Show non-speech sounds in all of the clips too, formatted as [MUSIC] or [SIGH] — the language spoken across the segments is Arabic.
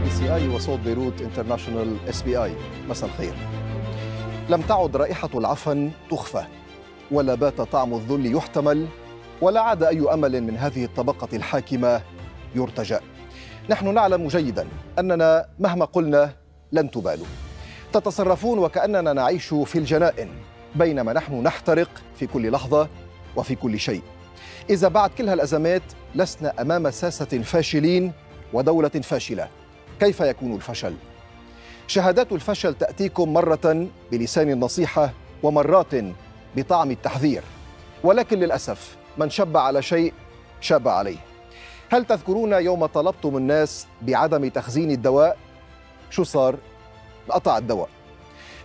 بي سي اي وصوت بيروت انترناشونال اس بي اي مساء الخير لم تعد رائحة العفن تخفى ولا بات طعم الذل يحتمل ولا عاد أي أمل من هذه الطبقة الحاكمة يرتجى نحن نعلم جيدا أننا مهما قلنا لن تبالوا تتصرفون وكأننا نعيش في الجنائن بينما نحن نحترق في كل لحظة وفي كل شيء إذا بعد كل هالأزمات لسنا أمام ساسة فاشلين ودولة فاشلة كيف يكون الفشل شهادات الفشل تاتيكم مره بلسان النصيحه ومرات بطعم التحذير ولكن للاسف من شب على شيء شاب عليه هل تذكرون يوم طلبتم الناس بعدم تخزين الدواء شو صار قطع الدواء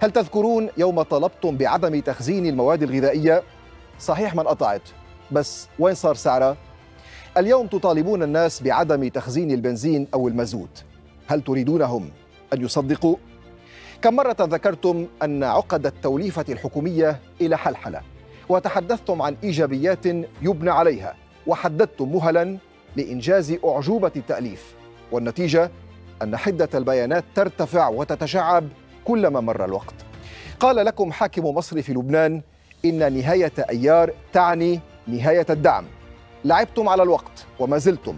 هل تذكرون يوم طلبتم بعدم تخزين المواد الغذائيه صحيح ما انقطعت بس وين صار سعرها اليوم تطالبون الناس بعدم تخزين البنزين او المازوت هل تريدونهم أن يصدقوا؟ كم مرة ذكرتم أن عقد التوليفة الحكومية إلى حلحلة وتحدثتم عن إيجابيات يبنى عليها وحددتم مهلا لإنجاز أعجوبة التأليف والنتيجة أن حدة البيانات ترتفع وتتشعب كلما مر الوقت قال لكم حاكم مصر في لبنان إن نهاية أيار تعني نهاية الدعم لعبتم على الوقت وما زلتم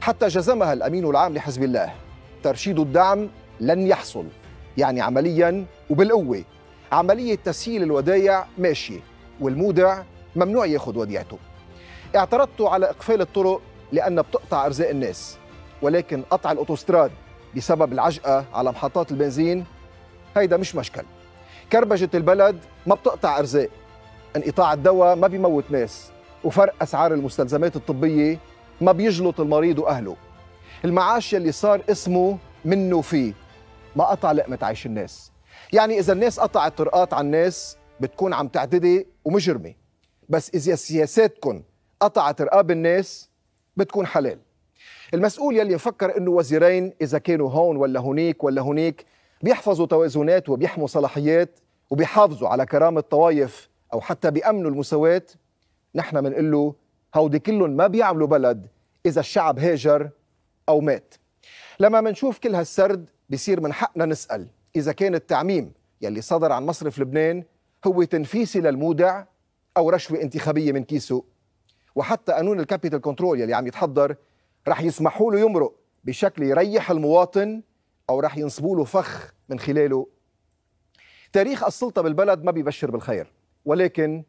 حتى جزمها الأمين العام لحزب الله ترشيد الدعم لن يحصل يعني عمليا وبالقوة عملية تسهيل الودايع ماشية والمودع ممنوع ياخد وديعته اعترضت على إقفال الطرق لأنها بتقطع أرزاق الناس ولكن قطع الأوتوستراد بسبب العجقة على محطات البنزين هيدا مش مشكل كربجة البلد ما بتقطع أرزاق انقطاع الدواء ما بيموت ناس وفرق أسعار المستلزمات الطبية ما بيجلط المريض وأهله المعاش يلي صار اسمه منه فيه ما قطع لقمة عيش الناس يعني إذا الناس قطعت طرقات على الناس بتكون عم تعتدي ومجرمة بس إذا سياساتكم قطعت رقاب الناس بتكون حلال المسؤول يلي مفكر انه وزيرين اذا كانوا هون ولا هونيك ولا هونيك بيحفظوا توازنات وبيحموا صلاحيات وبيحافظوا على كرامة طوايف او حتى بيأمنوا المساواة نحن بنقول له هودي كلهم ما بيعملوا بلد اذا الشعب هاجر أو مات لما منشوف كل هالسرد بصير من حقنا نسأل إذا كان التعميم يلي صدر عن مصرف لبنان هو تنفيسي للمودع أو رشوة انتخابية من كيسه وحتى قانون الكابيتال كنترول يلي عم يتحضر رح يسمحوا له يمرق بشكل يريح المواطن أو رح ينصبوا له فخ من خلاله تاريخ السلطة بالبلد ما بيبشر بالخير ولكن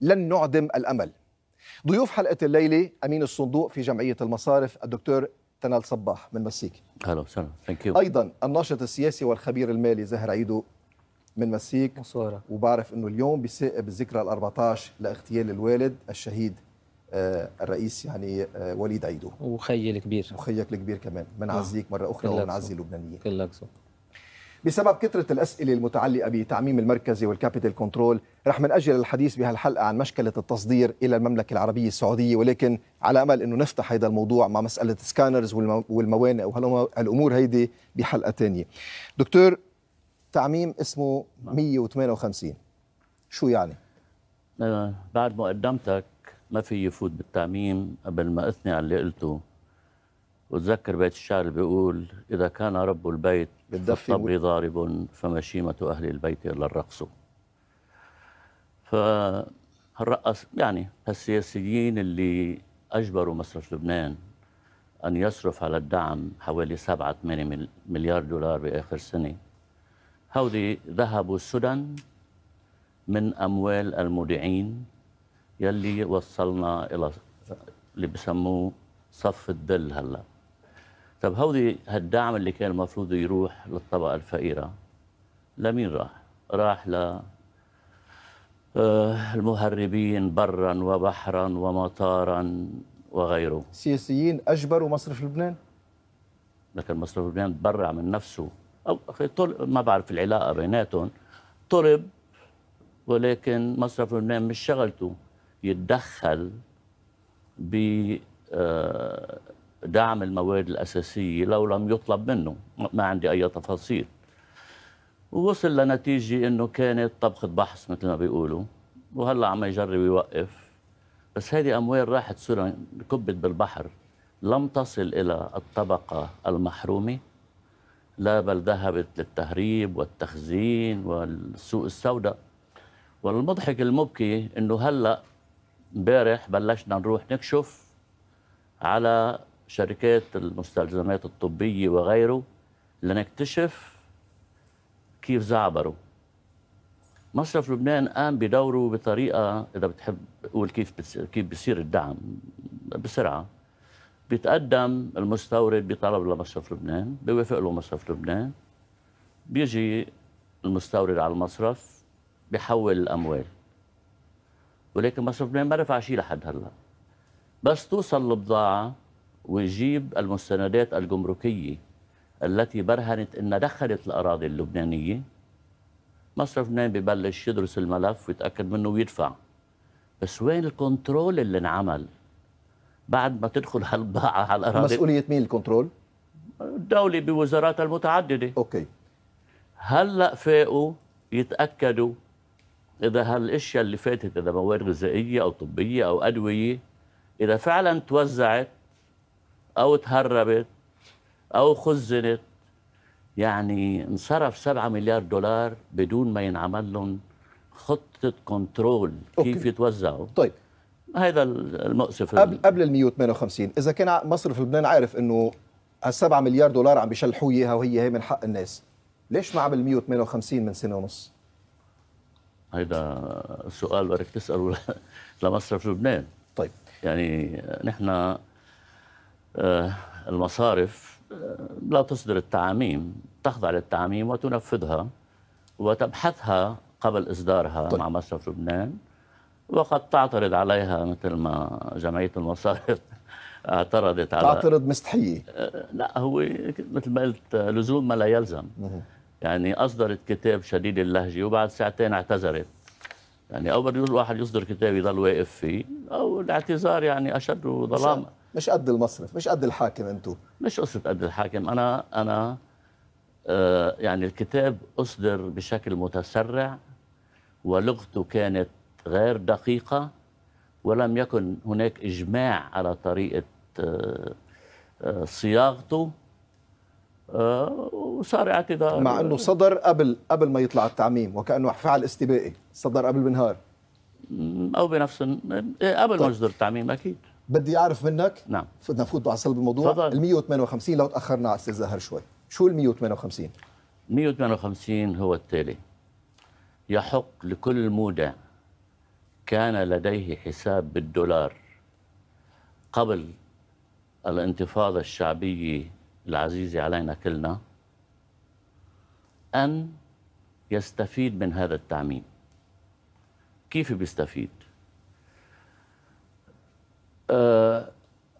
لن نعدم الأمل ضيوف حلقة الليلة أمين الصندوق في جمعية المصارف الدكتور تنال صباح من مسيك اهلا وسهلا ثانك يو ايضا الناشط السياسي والخبير المالي زهر عيدو من مسيك مصورة. وبعرف انه اليوم بيسائب الذكرى ال 14 لاغتيال الوالد الشهيد آه، الرئيس يعني آه، وليد عيدو وخيي الكبير وخيك الكبير كمان بنعزيك آه. مره اخرى وبنعزي اللبنانيين كلك صوت بسبب كثرة الأسئلة المتعلقة بتعميم المركزي والكابيتال كنترول رح منأجل الحديث بهالحلقة عن مشكلة التصدير إلى المملكة العربية السعودية ولكن على أمل أنه نفتح هذا الموضوع مع مسألة سكانرز والموانئ وهالأمور هيدي بحلقة تانية دكتور تعميم اسمه 158 نعم. شو يعني؟ آه، بعد مقدمتك ما في يفوت بالتعميم قبل ما أثني على اللي قلته وتذكر بيت الشعر اللي بيقول إذا كان رب البيت بالطبل ضارب فمشيمة أهل البيت إلا الرقص فالرقص يعني السياسيين اللي أجبروا مصرف لبنان أن يصرف على الدعم حوالي 7 8 مليار دولار بآخر سنة هودي ذهبوا سدى من أموال المودعين يلي وصلنا إلى اللي بسموه صف الدل هلأ طب هودي هالدعم اللي كان المفروض يروح للطبقه الفقيره لمين راح؟ راح ل آه، المهربين برا وبحرا ومطارا وغيره سياسيين اجبروا مصرف لبنان؟ لكن مصرف لبنان تبرع من نفسه او طلب ما بعرف العلاقه بيناتهم طلب ولكن مصرف لبنان مش شغلته يتدخل ب آه، دعم المواد الأساسية لو لم يطلب منه ما عندي أي تفاصيل ووصل لنتيجة أنه كانت طبخة بحث مثل ما بيقولوا وهلأ عم يجرب يوقف بس هذه أموال راحت سوريا كبت بالبحر لم تصل إلى الطبقة المحرومة لا بل ذهبت للتهريب والتخزين والسوق السوداء والمضحك المبكي انه هلا امبارح بلشنا نروح نكشف على شركات المستلزمات الطبية وغيره لنكتشف كيف زعبروا مصرف لبنان قام بدوره بطريقة إذا بتحب قول كيف كيف بصير الدعم بسرعة بيتقدم المستورد بطلب لمصرف لبنان بيوافق له مصرف لبنان بيجي المستورد على المصرف بيحول الأموال ولكن مصرف لبنان ما رفع شيء لحد هلا بس توصل البضاعة ونجيب المستندات الجمركية التي برهنت أنها دخلت الأراضي اللبنانية مصرف لبنان ببلش يدرس الملف ويتأكد منه ويدفع بس وين الكنترول اللي انعمل بعد ما تدخل هالباعة على الأراضي مسؤولية مين الكنترول؟ الدولة بوزاراتها المتعددة أوكي هلأ فاقوا يتأكدوا إذا هالأشياء اللي فاتت إذا مواد غذائية أو طبية أو أدوية إذا فعلا توزعت أو تهربت أو خزنت يعني انصرف 7 مليار دولار بدون ما ينعمل لهم خطة كنترول كيف يتوزعوا طيب هذا المؤسف قبل قبل ال 158 اذا كان مصرف لبنان عارف انه هال 7 مليار دولار عم بيشلحوا اياها وهي هي من حق الناس ليش ما عمل 158 من سنه ونص هيدا سؤال بدك تساله [LAUGHS] لمصرف لبنان طيب يعني نحن آه، المصارف آه، لا تصدر التعاميم تخضع للتعاميم وتنفذها وتبحثها قبل إصدارها طيب. مع مصرف لبنان وقد تعترض عليها مثل ما جمعية المصارف [LAUGHS] اعترضت على تعترض مستحية آه، لا هو مثل ما قلت لزوم ما لا يلزم يعني أصدرت كتاب شديد اللهجة وبعد ساعتين اعتذرت يعني أول الواحد يصدر كتاب يضل واقف فيه أو الاعتذار يعني أشد ظلام مش قد المصرف مش قد الحاكم انتو مش قصه قد الحاكم انا انا آه، يعني الكتاب اصدر بشكل متسرع ولغته كانت غير دقيقه ولم يكن هناك اجماع على طريقه آه، آه، صياغته وصار اعتذار مع انه صدر قبل قبل ما يطلع التعميم وكانه فعل استبائي صدر قبل بنهار او بنفس إيه، قبل طيب. ما يصدر التعميم اكيد بدي اعرف منك نعم بدنا نفوت على صلب الموضوع تفضل ال 158 لو تاخرنا على استاذ زهر شوي شو ال 158 158 هو التالي يحق لكل مودع كان لديه حساب بالدولار قبل الانتفاضة الشعبية العزيزة علينا كلنا أن يستفيد من هذا التعميم كيف بيستفيد؟ آه،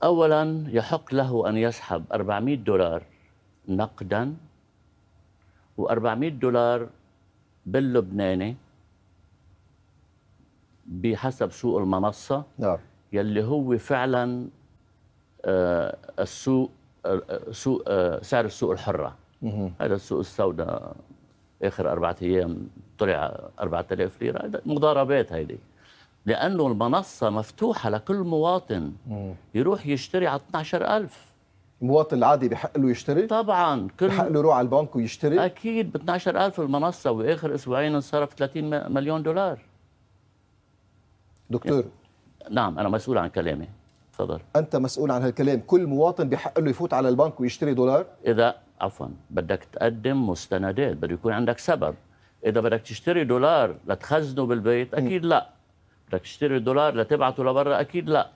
اولا يحق له ان يسحب 400 دولار نقدا و400 دولار باللبناني بحسب سوق المنصه نعم يلي هو فعلا آه، السوق سوق آه، سعر السوق الحره هذا السوق السوداء اخر اربعة ايام طلع 4000 ليره مضاربات هيدي لأنه المنصة مفتوحة لكل مواطن يروح يشتري على 12000 المواطن العادي بحق له يشتري؟ طبعا كل بحق له يروح على البنك ويشتري؟ أكيد ب 12000 المنصة وآخر أسبوعين انصرف 30 مليون دولار دكتور نعم أنا مسؤول عن كلامي تفضل أنت مسؤول عن هالكلام كل مواطن بحق له يفوت على البنك ويشتري دولار؟ إذا عفوا بدك تقدم مستندات بده يكون عندك سبب إذا بدك تشتري دولار لتخزنه بالبيت أكيد م. لا بدك تشتري دولار لتبعته لبرا اكيد لا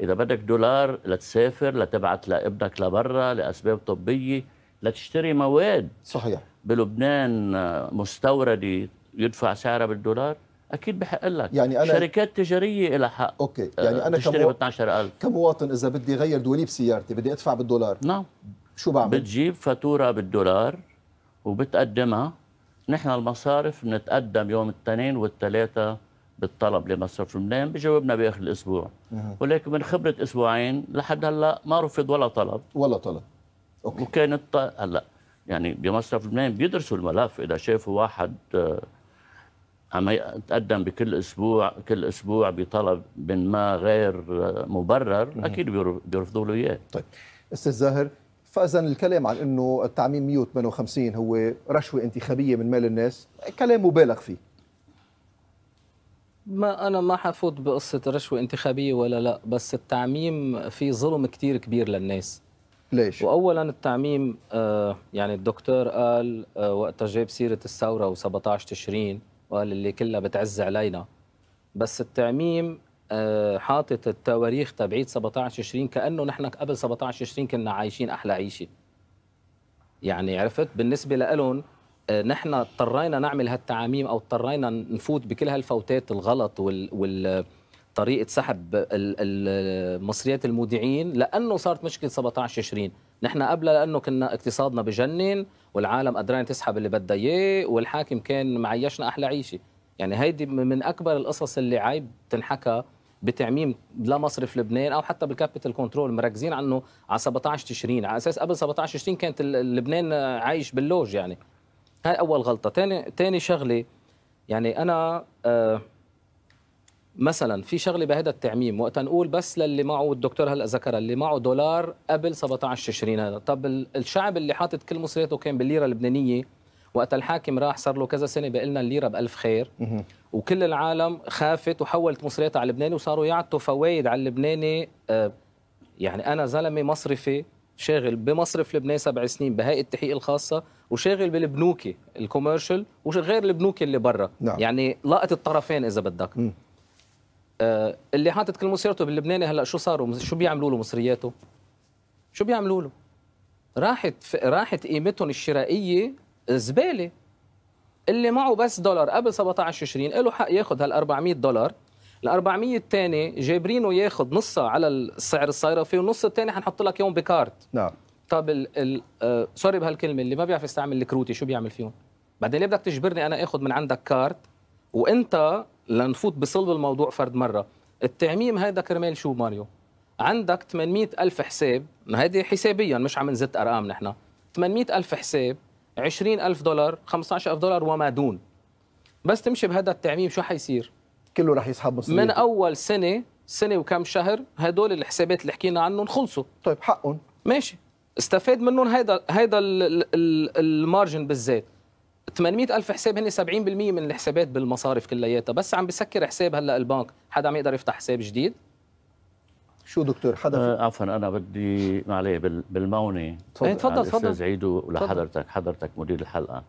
اذا بدك دولار لتسافر لتبعت لابنك لبرا لاسباب طبيه لتشتري مواد صحيح بلبنان مستورده يدفع سعرها بالدولار اكيد بحق لك يعني أنا شركات تجاريه لها حق اوكي آه، يعني انا تشتري ب 12000 كمواطن اذا بدي اغير دوليب سيارتي بدي ادفع بالدولار نعم شو بعمل بتجيب فاتوره بالدولار وبتقدمها نحن المصارف بنتقدم يوم الاثنين والثلاثاء بالطلب لمصرف لبنان بجاوبنا باخر الاسبوع ولكن من خبره اسبوعين لحد هلا ما رفض ولا طلب ولا طلب أوكي. وكانت هلا يعني بمصرف لبنان بيدرسوا الملف اذا شافوا واحد آه، عم يتقدم بكل اسبوع كل اسبوع بطلب من ما غير آه، مبرر اكيد بيرفضوا له اياه طيب استاذ زاهر فاذا الكلام عن انه التعميم 158 هو رشوه انتخابيه من مال الناس كلام مبالغ فيه ما انا ما حفوت بقصه رشوه انتخابيه ولا لا بس التعميم في ظلم كثير كبير للناس ليش واولا التعميم آه، يعني الدكتور قال وقت آه، وقتها جاب سيره الثوره و17 تشرين وقال اللي كلها بتعز علينا بس التعميم آه، حاطط التواريخ تبعيد 17 تشرين كانه نحن قبل 17 تشرين كنا عايشين احلى عيشه يعني عرفت بالنسبه لهم نحن اضطرينا نعمل هالتعاميم او اضطرينا نفوت بكل هالفوتات الغلط وال, وال طريقه سحب المصريات المودعين لانه صارت مشكله 17 تشرين نحن قبلها لانه كنا اقتصادنا بجنن والعالم قدرانه تسحب اللي بدها اياه والحاكم كان معيشنا احلى عيشه يعني هيدي من اكبر القصص اللي عيب تنحكى بتعميم لا مصرف لبنان او حتى بالكابيتال كنترول مركزين عنه على 17 تشرين على اساس قبل 17 تشرين كانت لبنان عايش باللوج يعني هاي اول غلطه ثاني ثاني شغله يعني انا آه، مثلا في شغله بهذا التعميم وقت نقول بس للي معه الدكتور هلا ذكرها اللي معه دولار قبل 17 تشرين هذا طب الشعب اللي حاطط كل مصرياته كان بالليره اللبنانيه وقت الحاكم راح صار له كذا سنه بقول لنا الليره بألف خير وكل العالم خافت وحولت مصرياتها على اللبناني وصاروا يعطوا فوائد على اللبناني آه، يعني انا زلمه مصرفي شاغل بمصرف لبنان سبع سنين بهيئه التحقيق الخاصه وشاغل بالبنوكي الكوميرشال وغير البنوكي اللي برا نعم. يعني لقت الطرفين اذا بدك م. آه، اللي حاطط كل مسيرته باللبناني هلا شو صاروا شو بيعملوا له مصرياته شو بيعملوا له راحت راحت قيمتهم الشرائيه زباله اللي معه بس دولار قبل 17 تشرين له حق ياخذ هال 400 دولار ال 400 الثاني جابرينه ياخذ نصها على السعر الصيرفي والنص الثاني حنحط لك اياهم بكارت نعم طب ال ال آه سوري بهالكلمه اللي ما بيعرف يستعمل الكروتي شو بيعمل فيهم؟ بعدين ليه بدك تجبرني انا اخذ من عندك كارت وانت لنفوت بصلب الموضوع فرد مره التعميم هذا كرمال شو ماريو عندك 800 ألف حساب هذه حسابيا مش عم نزت أرقام نحن 800 ألف حساب 20 ألف دولار 15 ألف دولار وما دون بس تمشي بهذا التعميم شو حيصير كله رح يسحب مصاريف من اول سنه سنه وكم شهر هدول الحسابات اللي حكينا عنهم خلصوا طيب حقهم ماشي استفاد منهم هيدا هيدا المارجن بالذات 800 ألف حساب هن 70% من الحسابات بالمصارف كلياتها بس عم بسكر حساب هلا البنك حدا عم يقدر يفتح حساب جديد شو دكتور حدا آه عفوا انا بدي معليه بالمونه إيه، أه، تفضل تفضل استاذ عيدو ولحضرتك حضرتك مدير الحلقه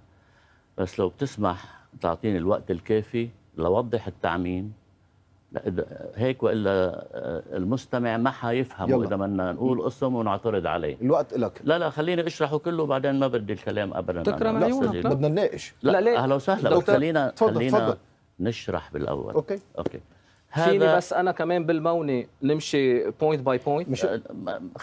بس لو بتسمح تعطيني الوقت الكافي لوضح التعميم هيك والا آه، المستمع ما حيفهم اذا بدنا نقول اسم ونعترض عليه الوقت لك لا لا خليني اشرحه كله بعدين ما بدي الكلام ابدا تكرم عيونك بدنا نناقش لا, لا, ليه اهلا وسهلا خلينا تفضل خلينا تفضل. نشرح بالاول اوكي اوكي هذا فيني بس انا كمان بالمونه نمشي بوينت باي بوينت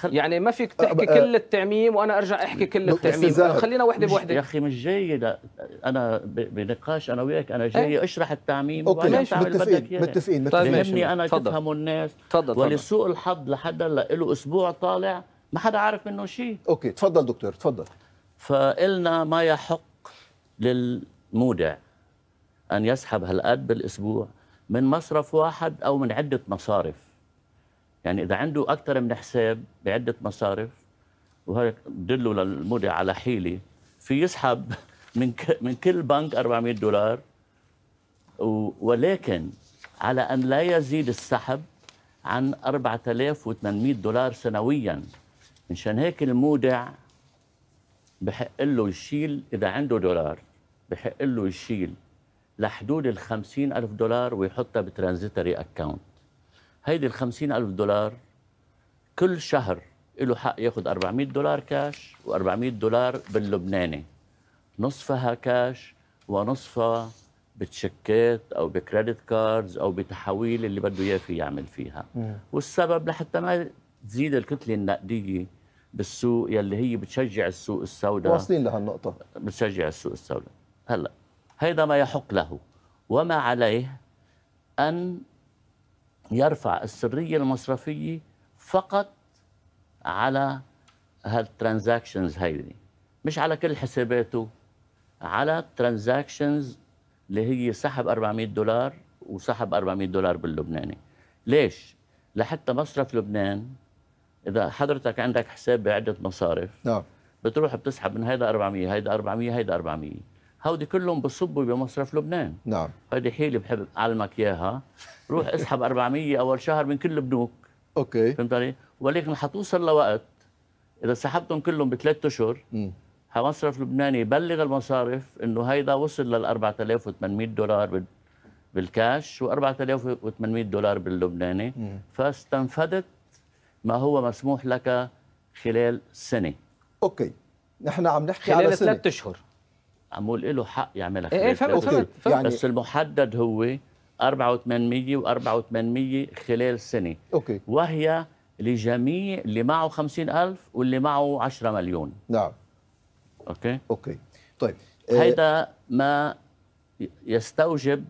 يعني ما فيك تحكي أه،, أه كل التعميم وانا ارجع احكي كل التعميم خلينا وحده بوحده يا اخي مش جاي انا بنقاش انا وياك انا جاي إيه. اشرح التعميم اوكي متفقين متفقين طيب انا تفهموا الناس تفضل ولسوء الحظ لحد هلا له اسبوع طالع ما حدا عارف منه شيء اوكي تفضل دكتور تفضل فقلنا ما يحق للمودع ان يسحب هالقد بالاسبوع من مصرف واحد او من عده مصارف يعني اذا عنده اكثر من حساب بعده مصارف وهيك بدله للمودع على حيله في يسحب من من كل بنك 400 دولار ولكن على ان لا يزيد السحب عن 4800 دولار سنويا مشان هيك المودع بحق له يشيل اذا عنده دولار بحق له يشيل لحدود ال ألف دولار ويحطها بترانزيتري أكاونت هيدي ال ألف دولار كل شهر له حق ياخذ 400 دولار كاش و400 دولار باللبناني نصفها كاش ونصفها بتشكات او بكريدت كاردز او بتحويل اللي بده اياه فيه يعمل فيها مم. والسبب لحتى ما تزيد الكتله النقديه بالسوق يلي هي بتشجع السوق السوداء واصلين لهالنقطه بتشجع السوق السوداء هلا هذا ما يحق له وما عليه أن يرفع السرية المصرفية فقط على هالترانزاكشنز هيدي مش على كل حساباته على ترانزاكشنز اللي هي سحب 400 دولار وسحب 400 دولار باللبناني ليش؟ لحتى مصرف لبنان اذا حضرتك عندك حساب بعده مصارف نعم بتروح بتسحب من هيدا 400 هيدا 400 هيدا 400 هودي كلهم بصبوا بمصرف لبنان نعم هيدي حيله بحب اعلمك اياها روح اسحب 400 اول شهر من كل البنوك اوكي فهمت علي؟ ولكن حتوصل لوقت اذا سحبتهم كلهم بثلاث اشهر مصرف لبناني يبلغ المصارف انه هيدا وصل لل 4800 دولار بالكاش و 4800 دولار باللبناني مم. فاستنفدت ما هو مسموح لك خلال سنه اوكي نحن عم نحكي خلال على سنه خلال ثلاث اشهر عم بقول له حق يعملها إيه، إيه، خلال ايه فهمت فهمت يعني بس المحدد هو 4800 و 4800 خلال سنه اوكي وهي لجميع اللي معه 50000 واللي معه 10 مليون نعم اوكي اوكي طيب إيه، هيدا ما يستوجب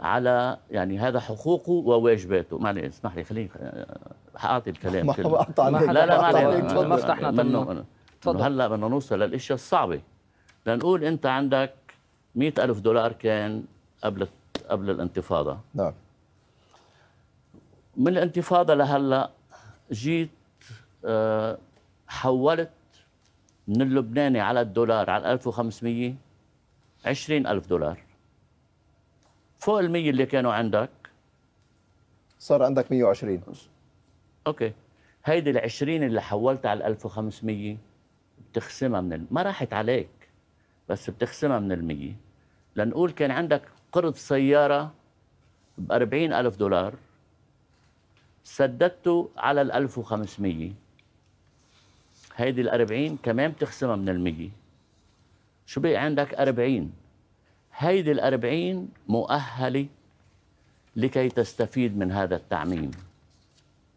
على يعني هذا حقوقه وواجباته معني اسمح لي خليني آه، اعطي الكلام ما كله ما لا لا ما عليك ما فتحنا تفضل هلا بدنا نوصل للاشياء الصعبه لنقول انت عندك مئة ألف دولار كان قبل قبل الانتفاضة نعم من الانتفاضة لهلا جيت آه، حولت من اللبناني على الدولار على 1500 20000 دولار فوق ال 100 اللي كانوا عندك صار عندك 120 اوكي هيدي ال 20 اللي حولتها على 1500 بتخصمها من ال... ما راحت عليك بس بتخصمها من المية لنقول كان عندك قرض سيارة ب ألف دولار سددته على ال 1500 هيدي ال 40 كمان بتخصمها من المية شو بقي عندك 40 هيدي ال 40 مؤهلة لكي تستفيد من هذا التعميم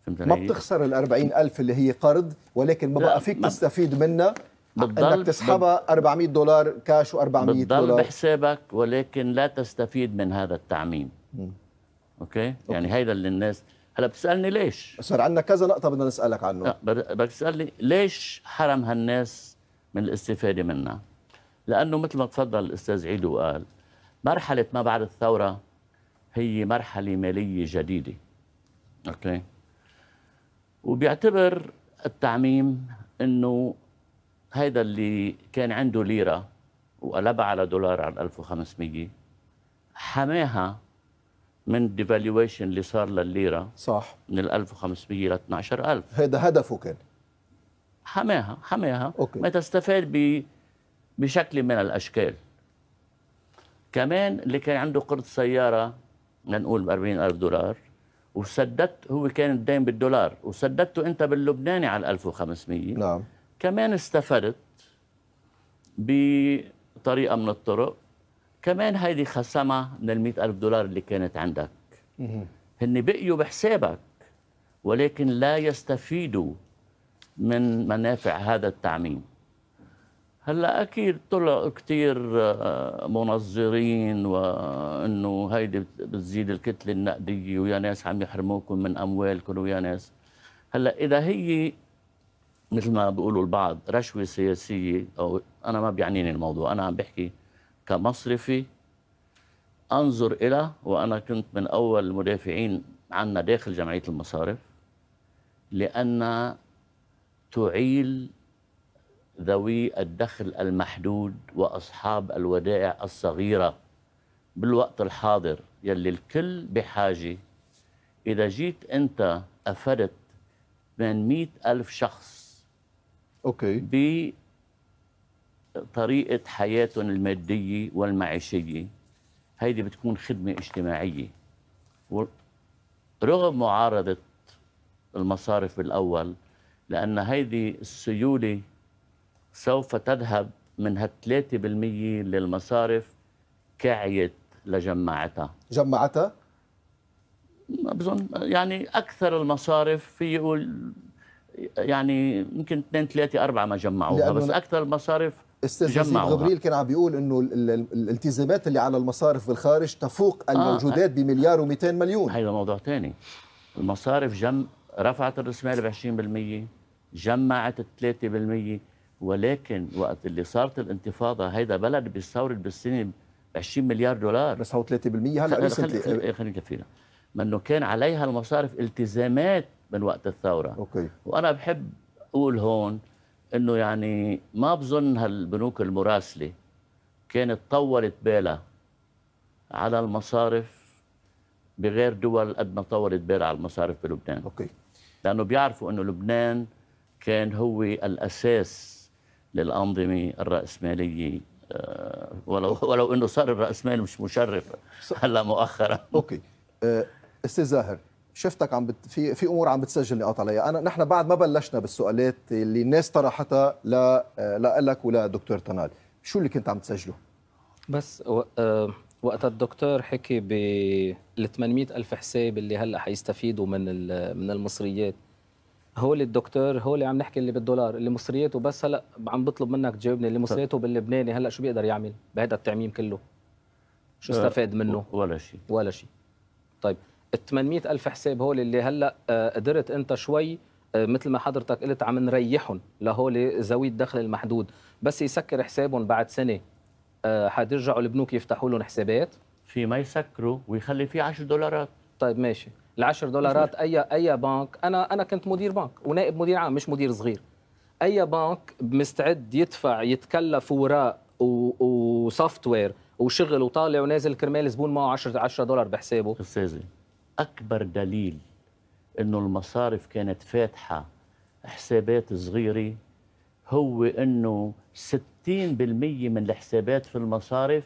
ما بتخسر ال ألف اللي هي قرض ولكن ما بقى فيك تستفيد منها بتضل انك تسحبها 400 دولار كاش و400 دولار بتضل بحسابك ولكن لا تستفيد من هذا التعميم م. اوكي يعني هيدا اللي الناس هلا بتسالني ليش صار عندنا كذا نقطه بدنا نسالك عنه لا بدك تسالني ليش حرم هالناس من الاستفاده منها لانه مثل ما تفضل الاستاذ عيد وقال مرحله ما بعد الثوره هي مرحله ماليه جديده اوكي وبيعتبر التعميم انه هيدا اللي كان عنده ليرة وقلبها على دولار على 1500 حماها من الديفالويشن اللي صار للليرة صح من ال 1500 ل 12000 هيدا هدفه كان حماها حماها أوكي. ما تستفاد ب بشكل من الأشكال كمان اللي كان عنده قرض سيارة لنقول ب 40000 دولار وسددت هو كان الدين بالدولار وسددته انت باللبناني على 1500 نعم كمان استفدت بطريقه من الطرق كمان هيدي خصمها من ال ألف دولار اللي كانت عندك هن بقيوا بحسابك ولكن لا يستفيدوا من منافع هذا التعميم هلا اكيد طلع كثير آه، منظرين وانه هيدي بتزيد الكتله النقديه ويا ناس عم يحرموكم من اموالكم ويا ناس هلا اذا هي مثل ما بيقولوا البعض رشوه سياسيه او انا ما بيعنيني الموضوع انا عم بحكي كمصرفي انظر الى وانا كنت من اول المدافعين عنا داخل جمعيه المصارف لان تعيل ذوي الدخل المحدود واصحاب الودائع الصغيره بالوقت الحاضر يلي الكل بحاجه اذا جيت انت افدت 800 الف شخص اوكي بطريقه حياتهم الماديه والمعيشيه هيدي بتكون خدمه اجتماعيه رغم معارضه المصارف بالاول لان هيدي السيوله سوف تذهب من هال 3% للمصارف كعيت لجماعتها جمعتها؟ ما بظن يعني اكثر المصارف في يقول يعني يمكن اثنين ثلاثة أربعة ما جمعوها بس أكثر المصارف استاذ غبريل كان عم بيقول انه الالتزامات اللي على المصارف بالخارج تفوق آه، الموجودات آه. بمليار و200 مليون هذا موضوع ثاني المصارف جم رفعت الرسمال ب 20% جمعت 3% ولكن وقت اللي صارت الانتفاضه هيدا بلد بيستورد بالسنه ب 20 مليار دولار بس هو 3% هلا خلينا ما انه كان عليها المصارف التزامات من وقت الثوره أوكي. وانا بحب اقول هون انه يعني ما بظن هالبنوك المراسله كانت طولت بالها على المصارف بغير دول قد ما طولت بالها على المصارف بلبنان اوكي لانه بيعرفوا انه لبنان كان هو الاساس للانظمه الراسماليه آه، ولو [LAUGHS] ولو انه صار الراسمال مش مشرف هلا مؤخرا اوكي آه، استاذ زاهر شفتك عم بت... في في امور عم بتسجل نقاط عليها انا نحن بعد ما بلشنا بالسؤالات اللي الناس طرحتها ل لا لك ولا دكتور تنال شو اللي كنت عم تسجله بس و... أه... وقت الدكتور حكي بال 800 ألف حساب اللي هلا حيستفيدوا من من المصريات هول الدكتور هو اللي عم نحكي اللي بالدولار اللي مصرياته بس هلا عم بطلب منك تجاوبني اللي مصرياته باللبناني هلا شو بيقدر يعمل بهذا التعميم كله شو آه، استفاد منه ولا شيء ولا شيء طيب ال 800 ألف حساب هول اللي هلا آه، قدرت أنت شوي آه، مثل ما حضرتك قلت عم نريحهم لهول ذوي الدخل المحدود بس يسكر حسابهم بعد سنة آه، حترجعوا البنوك يفتحوا لهم حسابات في ما يسكروا ويخلي فيه 10 دولارات طيب ماشي ال 10 دولارات اي اي بنك انا انا كنت مدير بنك ونائب مدير عام مش مدير صغير اي بنك مستعد يدفع يتكلف وراء وسوفت وير وشغل وطالع ونازل كرمال زبون معه 10 10 دولار بحسابه استاذي اكبر دليل انه المصارف كانت فاتحه حسابات صغيره هو انه 60% من الحسابات في المصارف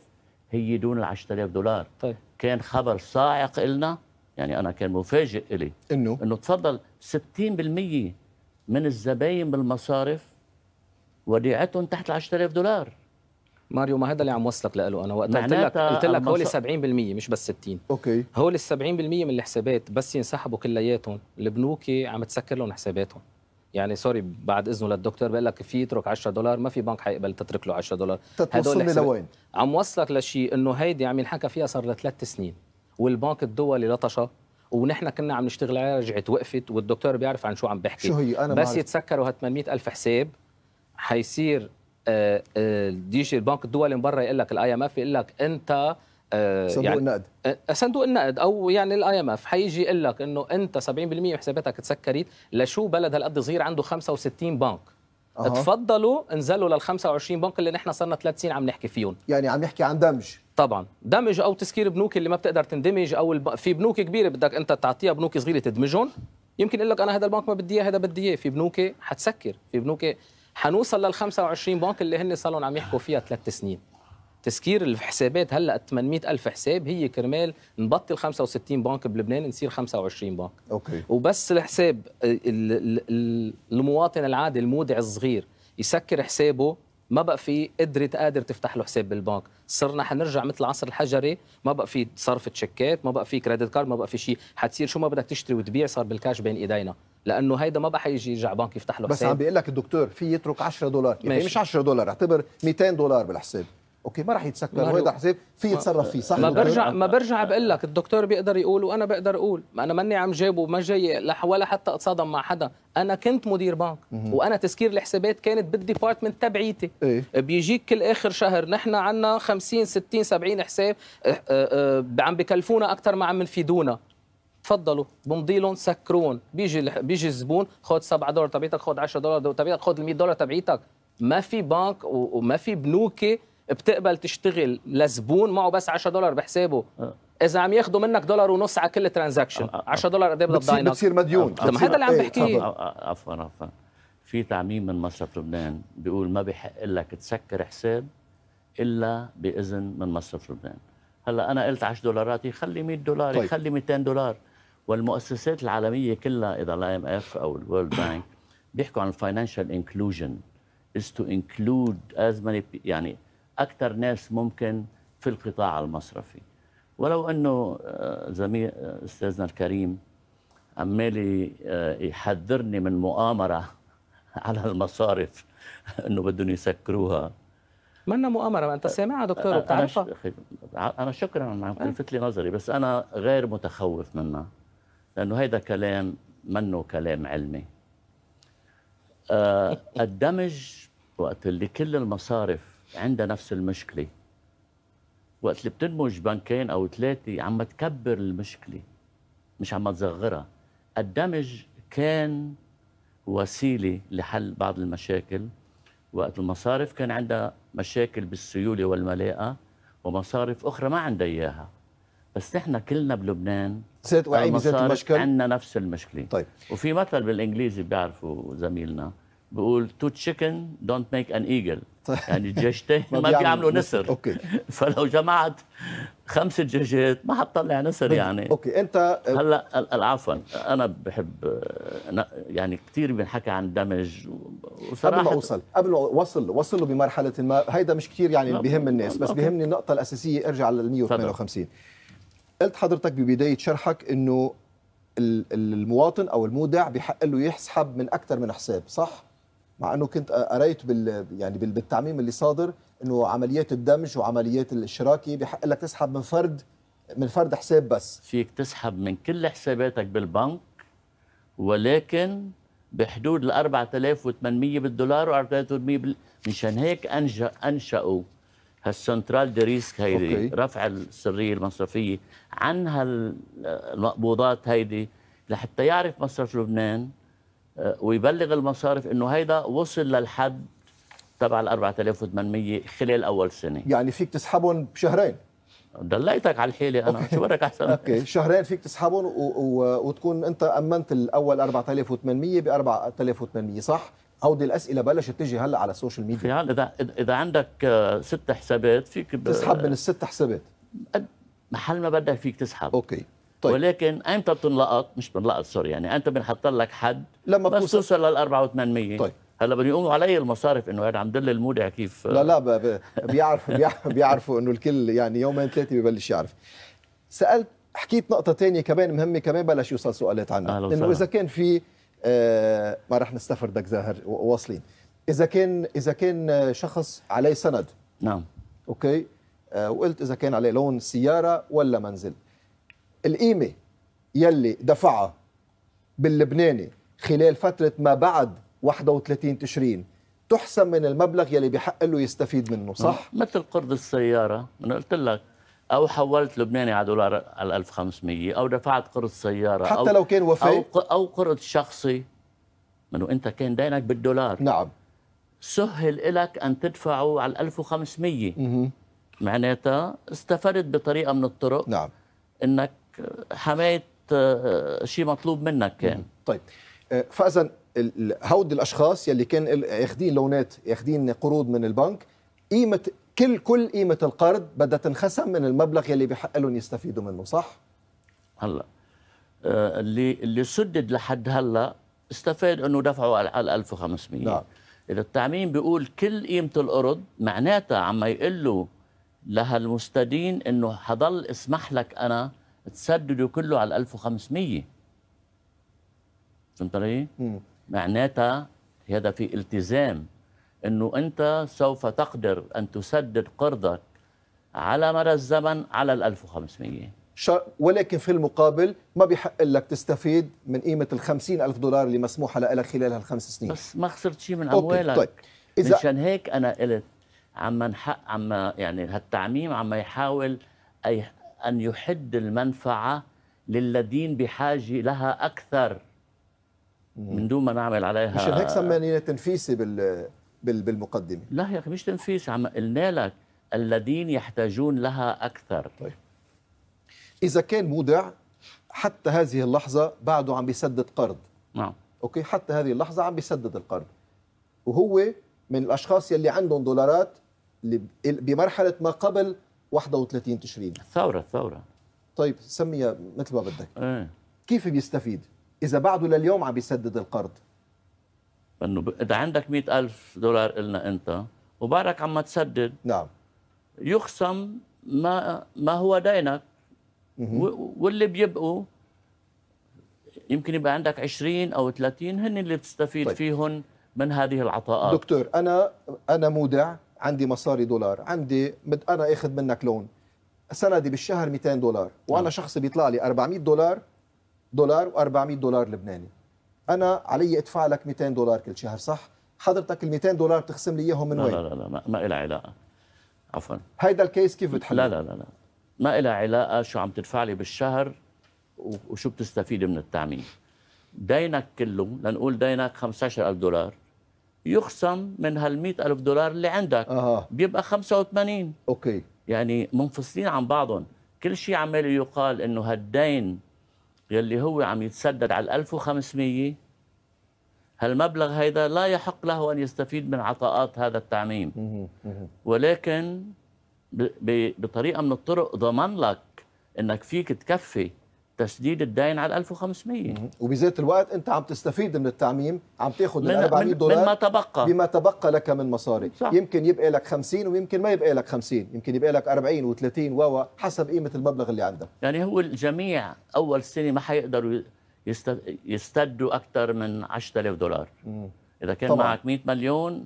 هي دون ال 10000 دولار طيب. كان خبر صاعق إلنا يعني انا كان مفاجئ الي انه انه تفضل 60% من الزباين بالمصارف وديعتهم تحت ال 10000 دولار ماريو ما هذا اللي عم وصلك له انا وقت قلت لك قلت لك هول 70% مش بس 60 اوكي هول 70% من الحسابات بس ينسحبوا كلياتهم البنوك عم تسكر لهم حساباتهم يعني سوري بعد اذنه للدكتور بقول لك في يترك 10 دولار ما في بنك حيقبل تترك له 10 دولار هدول لوين؟ عم وصلك لشيء انه هيدي عم ينحكى فيها صار لثلاث سنين والبنك الدولي لطشها ونحن كنا عم نشتغل عليها رجعت وقفت والدكتور بيعرف عن شو عم بحكي شو هي انا بس يتسكروا هال 800 الف حساب حيصير يجي آه، آه، البنك الدولي من برا يقول لك الاي ام اف يقول لك انت آه، صندوق يعني النقد صندوق النقد او يعني الاي ام اف حيجي يقول لك انه انت 70% من حساباتك تسكرت لشو بلد هالقد صغير عنده 65 بنك أه. تفضلوا انزلوا لل 25 بنك اللي نحن صرنا ثلاث سنين عم نحكي فيهم يعني عم نحكي عن دمج طبعا دمج او تسكير بنوك اللي ما بتقدر تندمج او الب... في بنوك كبيره بدك انت تعطيها بنوك صغيره تدمجهم يمكن يقول لك انا هذا البنك ما بدي اياه هذا بدي اياه في بنوك حتسكر في بنوك حنوصل لل 25 بنك اللي هن صاروا عم يحكوا فيها ثلاث سنين تسكير الحسابات هلا 800 ألف حساب هي كرمال نبطل 65 بنك بلبنان نصير 25 بنك أوكي. وبس الحساب المواطن العادي المودع الصغير يسكر حسابه ما بقى في قدرت قادر تفتح له حساب بالبنك صرنا حنرجع مثل العصر الحجري ما بقى في صرف تشيكات ما بقى في كريدت كارد ما بقى في شيء حتصير شو ما بدك تشتري وتبيع صار بالكاش بين ايدينا لانه هيدا ما بقى حيجي يرجع بنك يفتح له بس حساب بس عم بيقول لك الدكتور في يترك 10 دولار يعني مش 10 دولار اعتبر 200 دولار بالحساب اوكي ما راح يتسكر هو حساب في يتصرف فيه صح ما برجع ما برجع بقول لك الدكتور بيقدر يقول وانا بقدر اقول ما انا ماني عم جايبه ما جاي ولا حتى اتصادم مع حدا انا كنت مدير بنك وانا تسكير الحسابات كانت بالديبارتمنت تبعيتي إيه؟ بيجيك كل اخر شهر نحن عندنا 50 60 70 حساب آه، آه، عم بكلفونا اكثر ما عم نفيدونا تفضلوا بمضي لهم سكرون بيجي بيجي الزبون خذ 7 دولار تبعيتك خذ 10 دولار تبعيتك خذ ال 100 دولار تبعيتك ما في بنك وما في بنوكي بتقبل تشتغل لزبون معه بس 10 دولار بحسابه آه. اذا عم ياخذوا منك دولار ونص على كل ترانزاكشن 10 آه، آه، دولار قد ايه بدك تضاينك بتصير مديون طب هذا اللي عم بحكيه عفوا عفوا في تعميم من مصرف لبنان بيقول ما بحق لك تسكر حساب الا باذن من مصرف لبنان هلا انا قلت 10 دولارات يخلي 100 دولار طيب. يخلي 200 دولار والمؤسسات العالميه كلها اذا الاي ام اف او الورلد بانك بيحكوا عن الفاينانشال انكلوجن از تو انكلود از ماني يعني اكثر ناس ممكن في القطاع المصرفي ولو انه آه، زميل آه، استاذنا الكريم عمالي آه، يحذرني من مؤامره [LAUGHS] على المصارف [LAUGHS] انه بدهم يسكروها منا مؤامره ما انت سامعها دكتور بتعرفها انا شكرا عم تلفت لي نظري بس انا غير متخوف منها لانه هيدا كلام منه كلام علمي [LAUGHS] الدمج وقت اللي كل المصارف عندها نفس المشكله وقت اللي بتدمج بنكين او ثلاثه عم تكبر المشكله مش عم تصغرها الدمج كان وسيله لحل بعض المشاكل وقت المصارف كان عندها مشاكل بالسيوله والملاءه ومصارف اخرى ما عندها اياها بس نحن كلنا بلبنان سيد وعي بذات المشكل عندنا نفس المشكله طيب وفي مثل بالانجليزي بيعرفوا زميلنا بيقول تو تشيكن دونت ميك ان ايجل [LAUGHS] يعني الدجاجتين ما بيعملوا نسر اوكي [LAUGHS] فلو جمعت خمس دجاجات ما حتطلع نسر طيب. يعني اوكي انت آه، هلا عفوا انا بحب آه، يعني كثير بنحكى عن دمج وصراحه قبل ما اوصل قبل ما وصل وصلوا بمرحله ما هيدا مش كثير يعني بهم الناس بس بهمني النقطه الاساسيه ارجع لل 158 قلت حضرتك ببدايه شرحك انه المواطن او المودع بحق له يسحب من اكثر من حساب صح مع انه كنت قريت بال يعني بالتعميم اللي صادر انه عمليات الدمج وعمليات الاشتراكي بحق لك تسحب من فرد من فرد حساب بس فيك تسحب من كل حساباتك بالبنك ولكن بحدود ال 4800 بالدولار و 4800 بال... مشان هيك انشأ انشأوا هالسنترال دي ريسك هيدي أوكي. رفع السريه المصرفيه عن هالمقبوضات هيدي لحتى يعرف مصرف لبنان آه، ويبلغ المصارف انه هيدا وصل للحد تبع ال 4800 خلال اول سنه يعني فيك تسحبهم بشهرين دليتك على الحيله انا شو بدك احسن اوكي شهرين فيك تسحبهم و... و... وتكون انت امنت الاول 4800 ب 4800 صح هودي الاسئله بلشت تجي هلا على السوشيال ميديا يعني اذا اذا عندك آه، ست حسابات فيك ب... تسحب من الست حسابات محل ما بدك فيك تسحب اوكي طيب. ولكن انت بتنلقط مش بتنلقط سوري يعني انت بنحط لك حد لما بس توصل لل 4800 طيب هلا بده يقوموا علي المصارف انه هذا عم دل المودع يعني كيف لا لا بيعرفوا بيعرفوا انه الكل يعني يومين ثلاثه ببلش يعرف سالت حكيت نقطه ثانيه كمان مهمه كمان بلش يوصل سؤالات عنها انه اذا كان في آه ما رح نستفردك زاهر واصلين اذا كان اذا كان شخص عليه سند نعم اوكي آه وقلت اذا كان عليه لون سياره ولا منزل القيمه يلي دفعها باللبناني خلال فتره ما بعد 31 تشرين تحسم من المبلغ يلي بحق له يستفيد منه صح مثل قرض السياره انا قلت لك او حولت لبناني على دولار على 1500 او دفعت قرض سياره حتى أو لو كان وفاء او او قرض شخصي منو انت كان دينك بالدولار نعم سهل لك ان تدفعه على 1500 معناتها استفدت بطريقه من الطرق نعم انك حمايه آه، شيء مطلوب منك كان طيب آه، فاذا هود الاشخاص يلي كان ياخذين لونات ياخذين قروض من البنك قيمه كل كل قيمه القرض بدها تنخصم من المبلغ يلي بحق لهم يستفيدوا منه صح هلا آه، اللي اللي سدد لحد هلا استفاد انه دفعوا على 1500 نعم. اذا التعميم بيقول كل قيمه القرض معناتها عم يقول له لهالمستدين انه حضل اسمح لك انا تسدده كله على 1500 فهمت علي؟ معناتها هذا في التزام انه انت سوف تقدر ان تسدد قرضك على مدى الزمن على ال 1500 ولكن في المقابل ما بيحق لك تستفيد من قيمة ال 50000 ألف دولار اللي مسموحة لها لك خلال هالخمس سنين بس ما خسرت شيء من أموالك طيب. إذا مشان هيك أنا قلت عم نحق عم يعني هالتعميم عم يحاول أي أن يحد المنفعة للذين بحاجة لها أكثر من دون ما نعمل عليها مش هيك سمانينا تنفيسي بال بالمقدمة لا يا أخي مش تنفيسي عم قلنا لك الذين يحتاجون لها أكثر طيب إذا كان مودع حتى هذه اللحظة بعده عم بيسدد قرض نعم أوكي حتى هذه اللحظة عم بيسدد القرض وهو من الأشخاص يلي عندهم دولارات بمرحلة ما قبل 31 تشرين الثوره الثوره طيب سميها مثل ما بدك ايه كيف بيستفيد اذا بعده لليوم عم بيسدد القرض انه اذا عندك مئة ألف دولار قلنا انت وبعدك عم تسدد نعم يخصم ما ما هو دينك واللي بيبقوا يمكن يبقى عندك 20 او 30 هن اللي بتستفيد طيب. فيهم من هذه العطاءات دكتور انا انا مودع عندي مصاري دولار عندي انا اخذ منك لون سندي بالشهر 200 دولار وانا نعم. شخص بيطلع لي 400 دولار دولار و400 دولار لبناني انا علي ادفع لك 200 دولار كل شهر صح حضرتك ال 200 دولار بتخصم لي اياهم من لا وين لا لا لا ما, ما لها علاقه عفوا هيدا الكيس كيف بتحله لا لا لا, لا. ما لها علاقه شو عم تدفع لي بالشهر وشو بتستفيد من التعميم دينك كله لنقول دينك 15000 دولار يخصم من هال ألف دولار اللي عندك أه. بيبقى 85 اوكي يعني منفصلين عن بعضهم كل شيء عمال يقال انه هالدين يلي هو عم يتسدد على 1500 هالمبلغ هيدا لا يحق له ان يستفيد من عطاءات هذا التعميم ولكن بطريقه من الطرق ضمن لك انك فيك تكفي تسديد الدين على 1500 وبذات الوقت انت عم تستفيد من التعميم عم تاخذ من, من 400 دولار مما تبقى بما تبقى لك من مصاري صح. يمكن يبقى لك 50 ويمكن ما يبقى لك 50 يمكن يبقى لك 40 و30 و حسب قيمه المبلغ اللي عندك يعني هو الجميع اول سنه ما حيقدروا يستدوا اكثر من 10000 دولار اذا كان طبعا. معك 100 مليون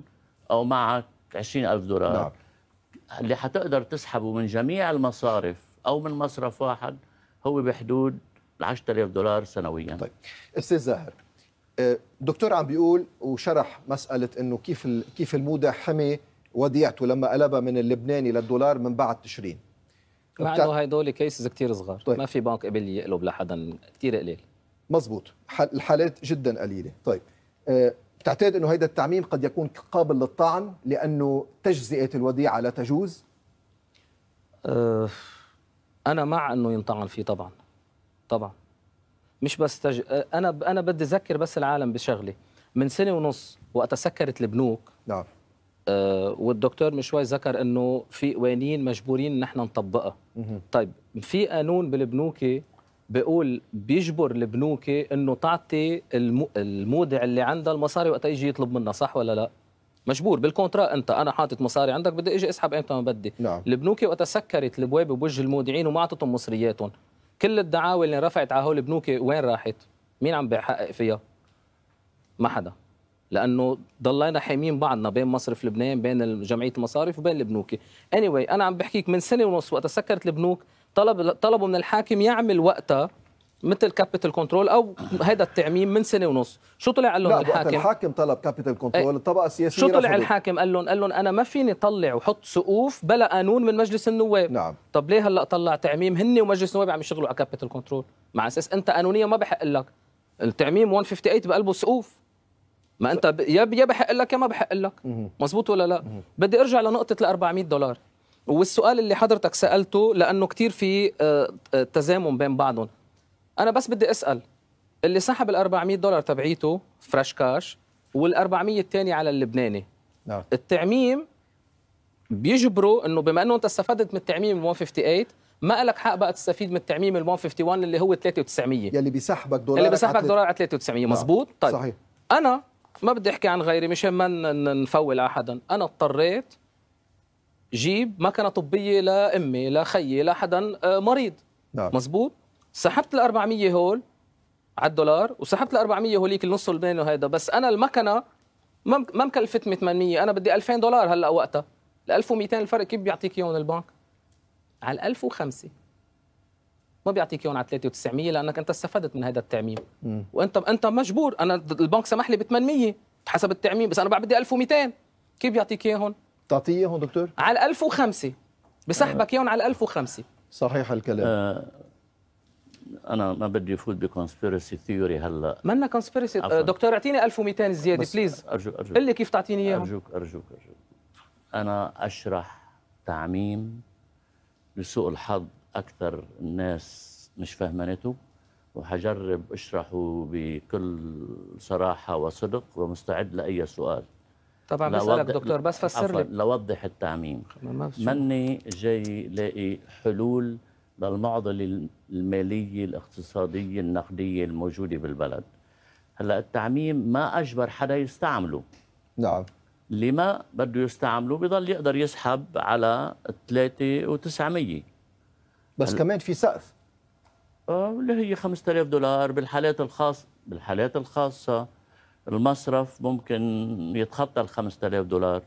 او معك 20000 دولار نعم. اللي حتقدر تسحبه من جميع المصارف او من مصرف واحد هو بحدود ال 10000 دولار سنويا طيب استاذ زاهر آه، دكتور عم بيقول وشرح مساله انه كيف كيف المودع حمي وديعته لما قلبها من اللبناني للدولار من بعد تشرين مع انه هدول كيسز كثير صغار طيب. ما في بنك قبل يقلب لحدا كثير قليل مزبوط الحالات جدا قليله طيب آه، بتعتقد انه هيدا التعميم قد يكون قابل للطعن لانه تجزئه الوديعه لا تجوز أه انا مع انه ينطعن فيه طبعا طبعا مش بس تج... انا انا بدي اذكر بس العالم بشغله من سنه ونص وقت سكرت البنوك نعم آه والدكتور من شوي ذكر انه في قوانين مجبورين نحن نطبقها طيب في قانون بالبنوك بيقول بيجبر البنوك انه تعطي الم... المودع اللي عندها المصاري وقت يجي يطلب منها صح ولا لا مجبور بالكونترا انت انا حاطط مصاري عندك بدي اجي اسحب ايمتى ما بدي نعم. البنوك وقت سكرت البوابه بوجه المودعين وما اعطتهم مصرياتهم كل الدعاوى اللي رفعت على هول البنوك وين راحت مين عم بيحقق فيها ما حدا لانه ضلينا حامين بعضنا بين مصرف لبنان بين جمعيه المصارف وبين البنوك اني anyway, انا عم بحكيك من سنه ونص وقت سكرت البنوك طلب طلبوا من الحاكم يعمل وقتها مثل كابيتال كنترول او هذا التعميم من سنه ونص شو طلع قال لهم الحاكم الحاكم طلب كابيتال كنترول الطبقه السياسيه شو طلع رفضت. الحاكم قال لهم قال لهم انا ما فيني طلع وحط سقوف بلا قانون من مجلس النواب نعم طب ليه هلا طلع تعميم هن ومجلس النواب عم يشتغلوا على كابيتال كنترول مع اساس انت قانونيا ما بحق لك التعميم 158 بقلبه سقوف ما انت ب... يا يا بحق لك يا ما بحق لك مزبوط ولا لا بدي ارجع لنقطه ال 400 دولار والسؤال اللي حضرتك سالته لانه كثير في آه، آه، تزامن بين بعضهم انا بس بدي اسال اللي سحب ال 400 دولار تبعيته فريش كاش وال 400 الثانيه على اللبناني نعم التعميم بيجبروا انه بما انه انت استفدت من التعميم 158 ما لك حق بقى تستفيد من التعميم ال 151 اللي هو 3900 يلي بيسحبك دولار اللي بيسحبك دولار على 3900 نعم. مزبوط طيب صحيح انا ما بدي احكي عن غيري مشان ما نفول على احدا انا اضطريت جيب مكنه طبيه لامي لخيي لحدا آه، مريض نعم مزبوط سحبت ال 400 هول على الدولار وسحبت ال 400 هوليك النص البين وهيدا بس انا المكنه ما مكلفتني 800 انا بدي 2000 دولار هلا وقتها ال 1200 الفرق كيف بيعطيك اياهم البنك؟ على 1005 ما بيعطيك اياهم على 3900 لانك انت استفدت من هذا التعميم وانت انت مجبور انا البنك سمح لي ب 800 حسب التعميم بس انا بقى بدي 1200 كيف بيعطيك اياهم؟ بتعطيه اياهم دكتور؟ على 1005 بسحبك آه. اياهم على 1005 صحيح الكلام آه. انا ما بدي افوت بكونسبيرسي ثيوري هلا منا كونسبيرسي دكتور اعطيني 1200 زياده بليز ارجوك ارجوك قل لي كيف تعطيني اياهم ارجوك ارجوك ارجوك انا اشرح تعميم لسوء الحظ اكثر الناس مش فهمانته وحجرب اشرحه بكل صراحه وصدق ومستعد لاي سؤال طبعا بسألك دكتور بس فسر لي لوضح التعميم مني جاي لاقي حلول للمعضله الماليه الاقتصاديه النقديه الموجوده بالبلد هلا التعميم ما اجبر حدا يستعمله نعم اللي ما بده يستعمله بضل يقدر يسحب على 3900 بس هل... كمان في سقف آه، اللي هي 5000 دولار بالحالات الخاص بالحالات الخاصه المصرف ممكن يتخطى ال 5000 دولار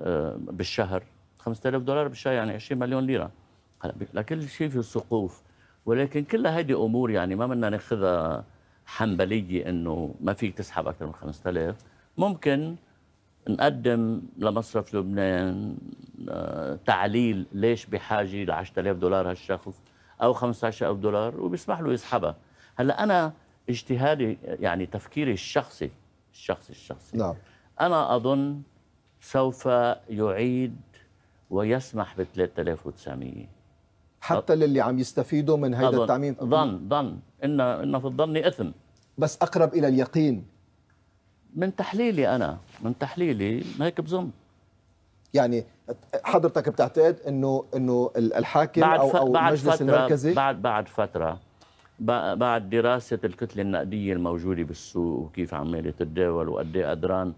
آه، بالشهر 5000 دولار بالشهر يعني 20 مليون ليره هلا لكل شيء في سقوف ولكن كل هذه امور يعني ما بدنا ناخذها حنبليه انه ما فيك تسحب اكثر من 5000 ممكن نقدم لمصرف لبنان آه، تعليل ليش بحاجه ل 10000 دولار هالشخص او 15000 دولار وبيسمح له يسحبها هلا انا اجتهادي يعني تفكيري الشخصي الشخصي الشخصي نعم انا اظن سوف يعيد ويسمح ب 3900 حتى للي عم يستفيدوا من هذا التعميم ظن ظن ان ان في الظن اثم بس اقرب الى اليقين من تحليلي انا من تحليلي هيك بظن يعني حضرتك بتعتقد انه انه الحاكم بعد او, أو بعد المجلس فترة المركزي بعد بعد فتره بعد دراسه الكتله النقديه الموجوده بالسوق وكيف عماله تتداول وقد ايه قدران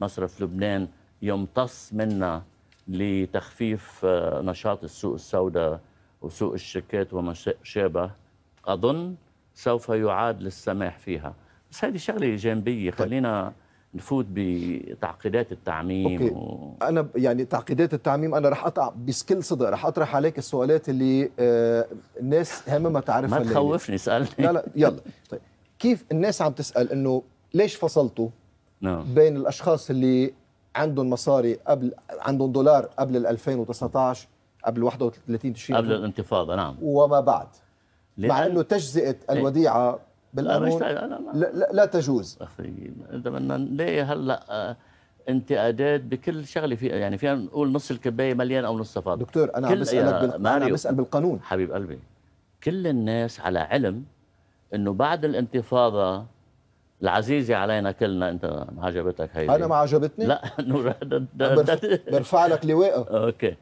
مصرف لبنان يمتص منا لتخفيف آه، نشاط السوق السوداء وسوق الشيكات وما شابه أظن سوف يعاد للسماح فيها بس هذه شغلة جانبية طيب. خلينا نفوت بتعقيدات التعميم أوكي. و... أنا يعني تعقيدات التعميم أنا رح أطلع بكل صدق رح أطرح عليك السؤالات اللي آه، الناس هم ما تعرفها ما تخوفني اسألني لا لا يلا طيب كيف الناس عم تسأل إنه ليش فصلتوا نعم. بين الأشخاص اللي عندهم مصاري قبل عندهم دولار قبل 2019 قبل 31 تشرين قبل الانتفاضه نعم وما بعد مع انه تجزئه إيه. الوديعه بالقانون لا, لا, لا, تجوز اخي اذا بدنا نلاقي هلا آه، انتقادات بكل شغله في يعني فينا نقول نص الكبايه مليان او نص فاضي دكتور انا عم بسالك بال... انا عم بسال بالقانون حبيب قلبي كل الناس على علم انه بعد الانتفاضه العزيزة علينا كلنا انت ما عجبتك هيدي انا ما عجبتني لا [LAUGHS] انه [LAUGHS] برفع لك لواء اوكي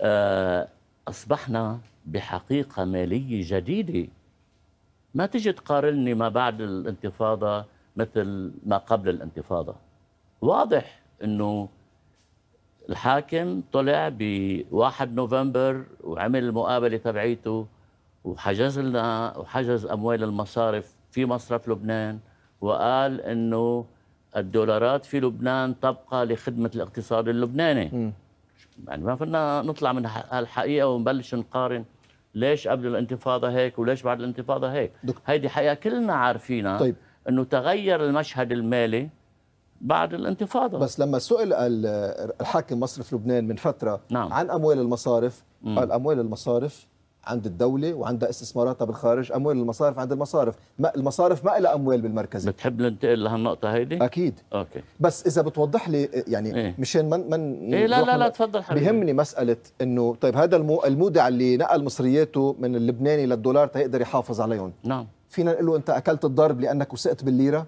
آه، أصبحنا بحقيقة مالية جديدة ما تجي تقارني ما بعد الانتفاضة مثل ما قبل الانتفاضة واضح أنه الحاكم طلع ب 1 نوفمبر وعمل المقابله تبعيته وحجز لنا وحجز اموال المصارف في مصرف لبنان وقال انه الدولارات في لبنان تبقى لخدمه الاقتصاد اللبناني م. يعني ما كنا نطلع من هالحقيقه ونبلش نقارن ليش قبل الانتفاضه هيك وليش بعد الانتفاضه هيك هيدي حقيقه كلنا عارفينها طيب انه تغير المشهد المالي بعد الانتفاضه بس لما سئل الحاكم مصرف لبنان من فتره نعم. عن اموال المصارف قال اموال المصارف عند الدولة وعندها استثماراتها بالخارج أموال المصارف عند المصارف ما المصارف ما لها أموال بالمركزي بتحب ننتقل لهالنقطة هيدي؟ أكيد أوكي بس إذا بتوضح لي يعني إيه؟ مشان من من إيه لا لا لا تفضل حبيبي بهمني مسألة إنه طيب هذا المو المودع اللي نقل مصرياته من اللبناني للدولار تيقدر يحافظ عليهم نعم فينا نقول له أنت أكلت الضرب لأنك وسقت بالليرة؟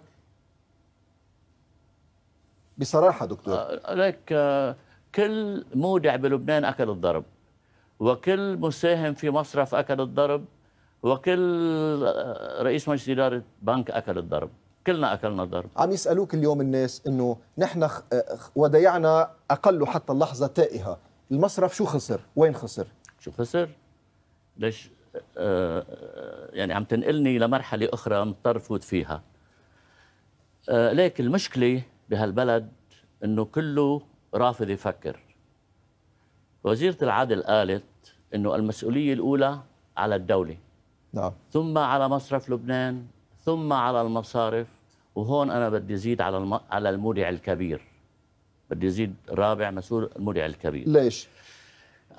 بصراحة دكتور آه لك آه كل مودع بلبنان أكل الضرب وكل مساهم في مصرف أكل الضرب وكل آه، رئيس مجلس إدارة بنك أكل الضرب كلنا أكلنا الضرب عم يسألوك اليوم الناس أنه نحن آه، ودايعنا أقل حتى اللحظة تائهة المصرف شو خسر؟ وين خسر؟ شو خسر؟ ليش آه، يعني عم تنقلني لمرحلة أخرى مضطر فوت فيها لكن المشكلة بهالبلد أنه كله رافض يفكر وزيرة العدل قالت انه المسؤوليه الاولى على الدوله نعم ثم على مصرف لبنان ثم على المصارف وهون انا بدي زيد على الم... على المودع الكبير بدي زيد رابع مسؤول المودع الكبير ليش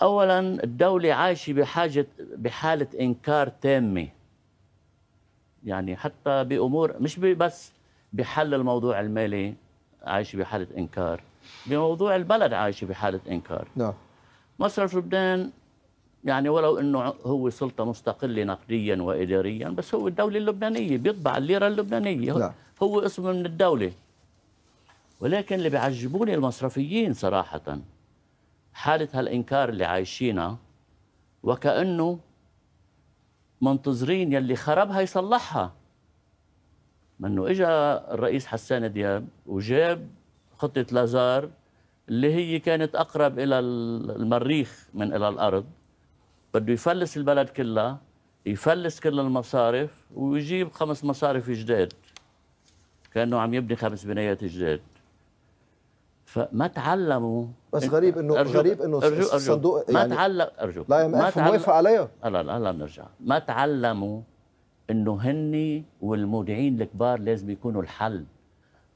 اولا الدوله عايشه بحاجه بحاله انكار تامه يعني حتى بامور مش بس بحل الموضوع المالي عايشه بحاله انكار بموضوع البلد عايشه بحاله انكار نعم مصرف لبنان يعني ولو انه هو سلطه مستقله نقديا واداريا بس هو الدوله اللبنانيه بيطبع الليره اللبنانيه لا. نعم. هو اسمه من الدوله ولكن اللي بيعجبوني المصرفيين صراحه حاله هالانكار اللي عايشينها وكانه منتظرين يلي خربها يصلحها منه اجى الرئيس حسان دياب وجاب خطه لازار اللي هي كانت اقرب الى المريخ من الى الارض بده يفلس البلد كلها يفلس كل المصارف ويجيب خمس مصارف جداد كانه عم يبني خمس بنايات جداد فما تعلموا بس غريب انه أرجو غريب انه أرجو أرجو الصندوق يعني ما تعلم ارجو لا ما تعلم موافق عليها لا لا هلا بنرجع ما تعلموا انه هن والمودعين الكبار لازم يكونوا الحل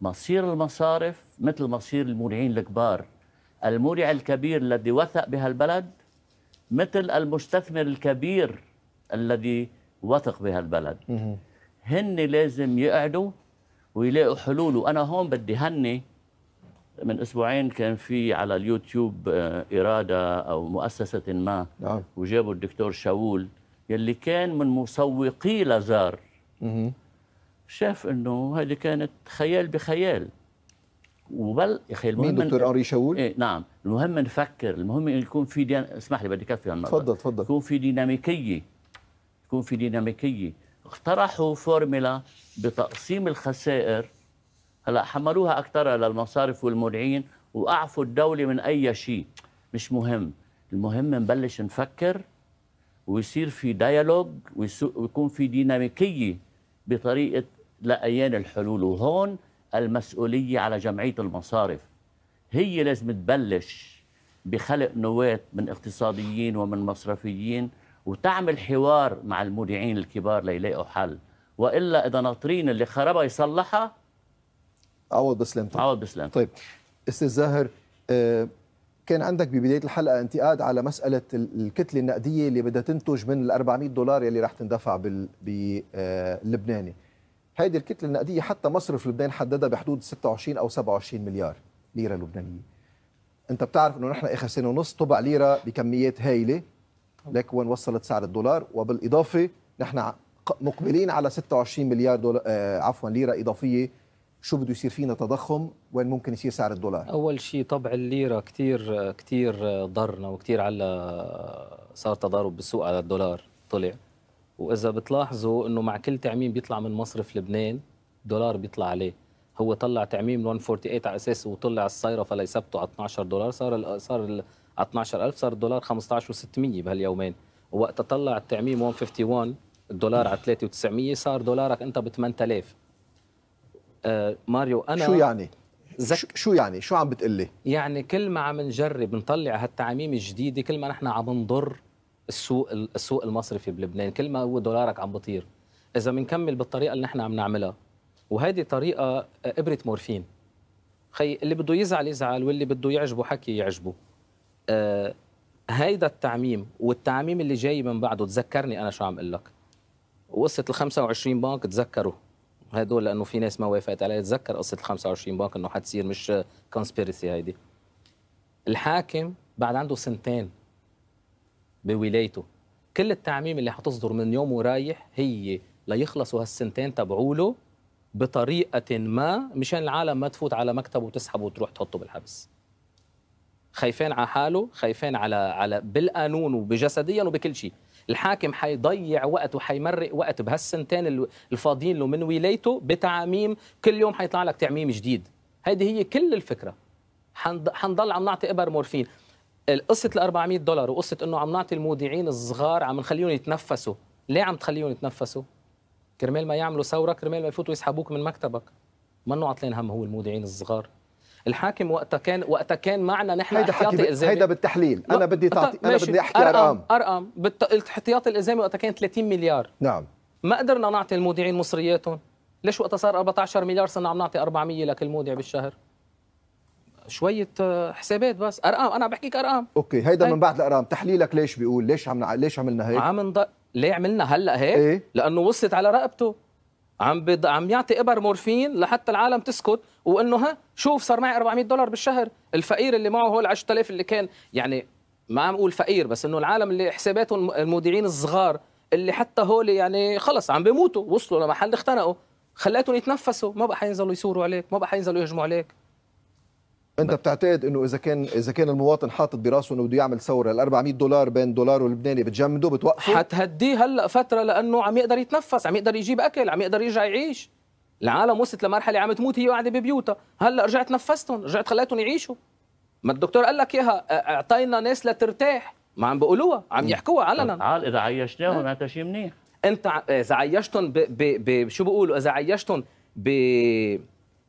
مصير المصارف مثل مصير المودعين الكبار المودع الكبير الذي وثق بهالبلد مثل المستثمر الكبير الذي وثق بهالبلد هن لازم يقعدوا ويلاقوا حلول وانا هون بدي هني من اسبوعين كان في على اليوتيوب آه، اراده او مؤسسه ما نعم. وجابوا الدكتور شاول يلي كان من مسوقي لازار شاف انه هذه كانت خيال بخيال وبل يا اخي المهم مين دكتور اري شاول؟ ايه نعم المهم نفكر المهم يكون في دي... اسمح لي بدي كفي هالمره تفضل تفضل يكون في ديناميكيه يكون في ديناميكيه اقترحوا فورمولا بتقسيم الخسائر هلا حملوها اكثر للمصارف والمدعين واعفوا الدوله من اي شيء مش مهم المهم نبلش نفكر ويصير في ديالوج ويكون في ديناميكيه بطريقه لأيان الحلول وهون المسؤوليه على جمعيه المصارف هي لازم تبلش بخلق نواة من اقتصاديين ومن مصرفيين وتعمل حوار مع المودعين الكبار ليلاقوا حل والا اذا ناطرين اللي خربها يصلحها عوض بسلامتك عوض بسلامتك طيب استاذ زاهر آه، كان عندك ببدايه الحلقه انتقاد على مساله الكتله النقديه اللي بدها تنتج من ال 400 دولار اللي راح تندفع باللبناني آه، هيدي الكتله النقديه حتى مصرف لبنان حددها بحدود 26 او 27 مليار ليره لبنانيه انت بتعرف انه نحن اخر سنه ونص طبع ليره بكميات هائله لك وين وصلت سعر الدولار وبالاضافه نحن مقبلين على 26 مليار دولار آه عفوا ليره اضافيه شو بده يصير فينا تضخم وين ممكن يصير سعر الدولار اول شيء طبع الليره كثير كثير ضرنا وكثير على صار تضارب بالسوق على الدولار طلع واذا بتلاحظوا انه مع كل تعميم بيطلع من مصرف لبنان دولار بيطلع عليه هو طلع تعميم 148 على اساس وطلع الصايره فليسبته على 12 دولار صار صار على 12000 صار الدولار 15600 بهاليومين ووقت طلع التعميم 151 الدولار على 3900 صار دولارك انت ب 8000 آه ماريو انا شو يعني زك... شو يعني شو عم بتقلي يعني كل ما عم نجرب نطلع هالتعاميم الجديده كل ما نحن عم نضر السوق السوق المصرفي بلبنان كل ما هو دولارك عم بطير اذا بنكمل بالطريقه اللي نحن عم نعملها وهذه طريقه آه، ابره مورفين خي اللي بده يزعل يزعل واللي بده يعجبه حكي يعجبه آه هيدا التعميم والتعميم اللي جاي من بعده تذكرني انا شو عم اقول لك وقصه ال 25 بنك تذكروا هدول لانه في ناس ما وافقت عليها تذكر قصه ال 25 بنك انه حتصير مش كونسبيرسي آه، هيدي الحاكم بعد عنده سنتين بولايته كل التعميم اللي حتصدر من يوم ورايح هي ليخلصوا هالسنتين تبعوله بطريقه ما مشان العالم ما تفوت على مكتبه وتسحبه وتروح تحطه بالحبس خايفين على حاله خايفين على على بالقانون وبجسديا وبكل شيء الحاكم حيضيع وقت وحيمرق وقت بهالسنتين الفاضيين له من ولايته بتعاميم كل يوم حيطلع لك تعميم جديد هيدي هي كل الفكره حنضل عم نعطي ابر مورفين قصه ال 400 دولار وقصه انه عم نعطي المودعين الصغار عم نخليهم يتنفسوا ليه عم تخليهم يتنفسوا كرمال ما يعملوا ثوره كرمال ما يفوتوا يسحبوك من مكتبك انه عطلين هم هو المودعين الصغار الحاكم وقتها كان وقتها كان معنا نحن هيدا احتياطي الزامي هيدا بالتحليل انا بدي تعطي انا بدي احكي ارقام ارقام الاحتياطي الالزامي وقتها كان 30 مليار نعم ما قدرنا نعطي المودعين مصرياتهم ليش وقتها صار 14 مليار صرنا عم نعطي 400 لكل مودع بالشهر شوية آه، حسابات بس ارقام انا عم بحكيك ارقام اوكي هيدا هي. من بعد الارقام تحليلك ليش بيقول ليش عم ليش عملنا هيك عم نض... ليه عملنا هلا هيك؟ إيه؟ لانه وصلت على رقبته عم بد... عم يعطي ابر مورفين لحتى العالم تسكت وانه ها شوف صار معي 400 دولار بالشهر، الفقير اللي معه هو ال 10000 اللي كان يعني ما عم اقول فقير بس انه العالم اللي حساباتهم المودعين الصغار اللي حتى هول يعني خلص عم بيموتوا وصلوا لمحل اختنقوا خليتهم يتنفسوا ما بقى حينزلوا يثوروا عليك ما بقى حينزلوا يهجموا عليك انت بتعتقد انه اذا كان اذا كان المواطن حاطط براسه انه بده يعمل ثوره ال 400 دولار بين دولار ولبناني بتجمده بتوقفه حتهديه هلا فتره لانه عم يقدر يتنفس عم يقدر يجيب اكل عم يقدر يرجع يعيش العالم وصلت لمرحله عم تموت هي قاعده ببيوتها هلا رجعت نفستهم رجعت خليتهم يعيشوا ما الدكتور قال لك اياها اعطينا ناس لترتاح ما عم بيقولوها عم يحكوها علنا تعال اذا عيشناهم إيه. هذا شيء منيح انت اذا عيشتهم ب... ب... ب... شو بيقولوا اذا عيشتهم ب...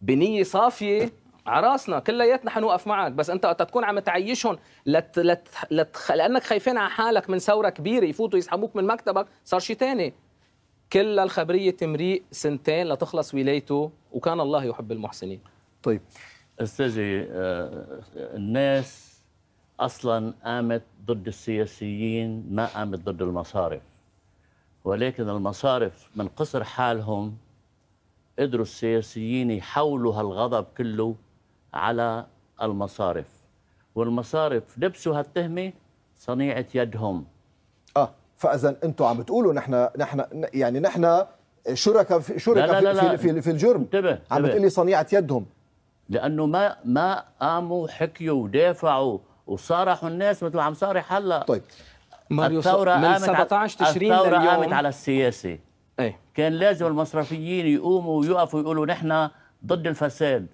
بنيه صافيه عراسنا كلياتنا حنوقف معك بس انت وقت تكون عم تعيشهم لت لت لت لانك خايفين على حالك من ثوره كبيره يفوتوا يسحبوك من مكتبك صار شيء ثاني كل الخبريه تمريق سنتين لتخلص ولايته وكان الله يحب المحسنين طيب استاذي آه، الناس اصلا قامت ضد السياسيين ما قامت ضد المصارف ولكن المصارف من قصر حالهم قدروا السياسيين يحولوا هالغضب كله على المصارف والمصارف لبسوا هالتهمه صنيعه يدهم اه فاذا انتم عم بتقولوا نحن نحن يعني نحن شركاء في شركاء في, في, في, في الجرم انتبه عم لي صنيعه يدهم لانه ما ما قاموا حكيوا ودافعوا وصارحوا الناس مثل عم صارح هلا طيب ماريو الثورة من 17 تشرين الثورة لليوم قامت على السياسة ايه؟ كان لازم المصرفيين يقوموا ويقفوا يقولوا نحن ضد الفساد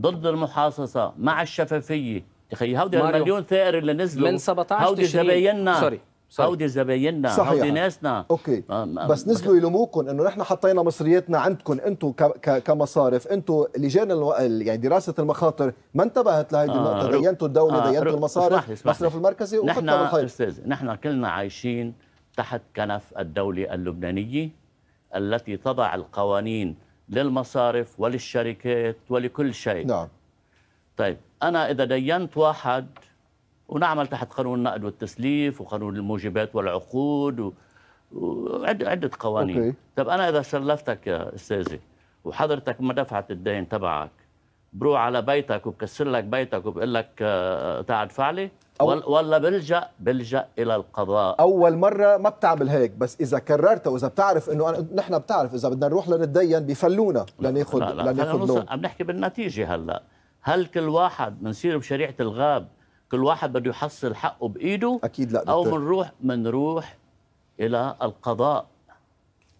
ضد المحاصصه مع الشفافيه تخيل هودي المليون ثائر اللي نزلوا من 17 هودي زبايننا سوري هودي زبايننا هودي ناسنا اوكي بس نزلوا يلوموكم انه نحن حطينا مصرياتنا عندكم انتم كمصارف انتم لجان يعني دراسه المخاطر ما انتبهت لهيدي آه، النقطه آه دينتوا الدوله آه دينتوا المصارف المصرف المركزي نحن استاذ نحن كلنا عايشين تحت كنف الدوله اللبنانيه التي تضع القوانين للمصارف وللشركات ولكل شيء نعم طيب أنا إذا دينت واحد ونعمل تحت قانون النقد والتسليف وقانون الموجبات والعقود وعده وعد عدة قوانين أوكي. طيب أنا إذا سلفتك يا أستاذي وحضرتك ما دفعت الدين تبعك بروح على بيتك وبكسر لك بيتك وبقول لك آه، تعال ادفع لي ولا بلجا بلجا الى القضاء اول مره ما بتعمل هيك بس اذا كررتها واذا بتعرف انه نحن بتعرف اذا بدنا نروح لنتدين بفلونا لناخذ لناخذ لون عم نحكي بالنتيجه هلا هل كل واحد بنصير بشريعه الغاب كل واحد بده يحصل حقه بايده اكيد لا او بنروح بنروح الى القضاء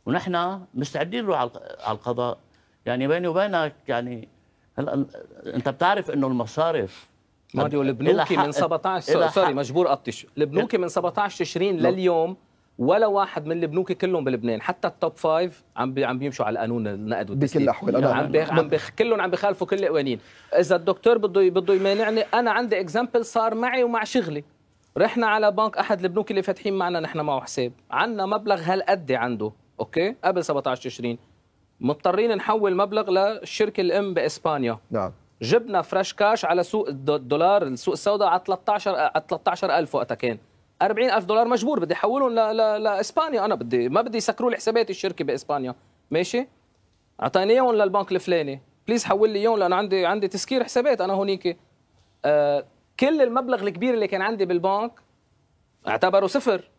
ونحن مستعدين نروح على القضاء يعني بيني وبينك يعني هلا انت بتعرف انه المصارف ماريو البنوكي من 17 سوري مجبور اطش البنوكي من 17 تشرين لليوم ولا واحد من البنوك كلهم بلبنان حتى التوب فايف عم بي عم بيمشوا على قانون النقد والتسديد بكل الاحوال عم عم بيخ... عم بيخ... كلهم عم بخالفوا كل القوانين اذا الدكتور بده بده يمانعني انا عندي اكزامبل صار معي ومع شغلي رحنا على بنك احد البنوك اللي فاتحين معنا نحن معه حساب عندنا مبلغ هالقد عنده اوكي قبل 17 تشرين مضطرين نحول مبلغ للشركه الام باسبانيا نعم جبنا فريش كاش على سوق الدولار السوق السوداء على 13 على 13000 وقتها كان 40000 دولار مجبور بدي احولهم لاسبانيا انا بدي ما بدي يسكروا لي حسابات الشركه باسبانيا ماشي اعطاني اياهم للبنك الفلاني بليز حول لي اياهم لانه عندي عندي تسكير حسابات انا هونيك آه كل المبلغ الكبير اللي كان عندي بالبنك اعتبره صفر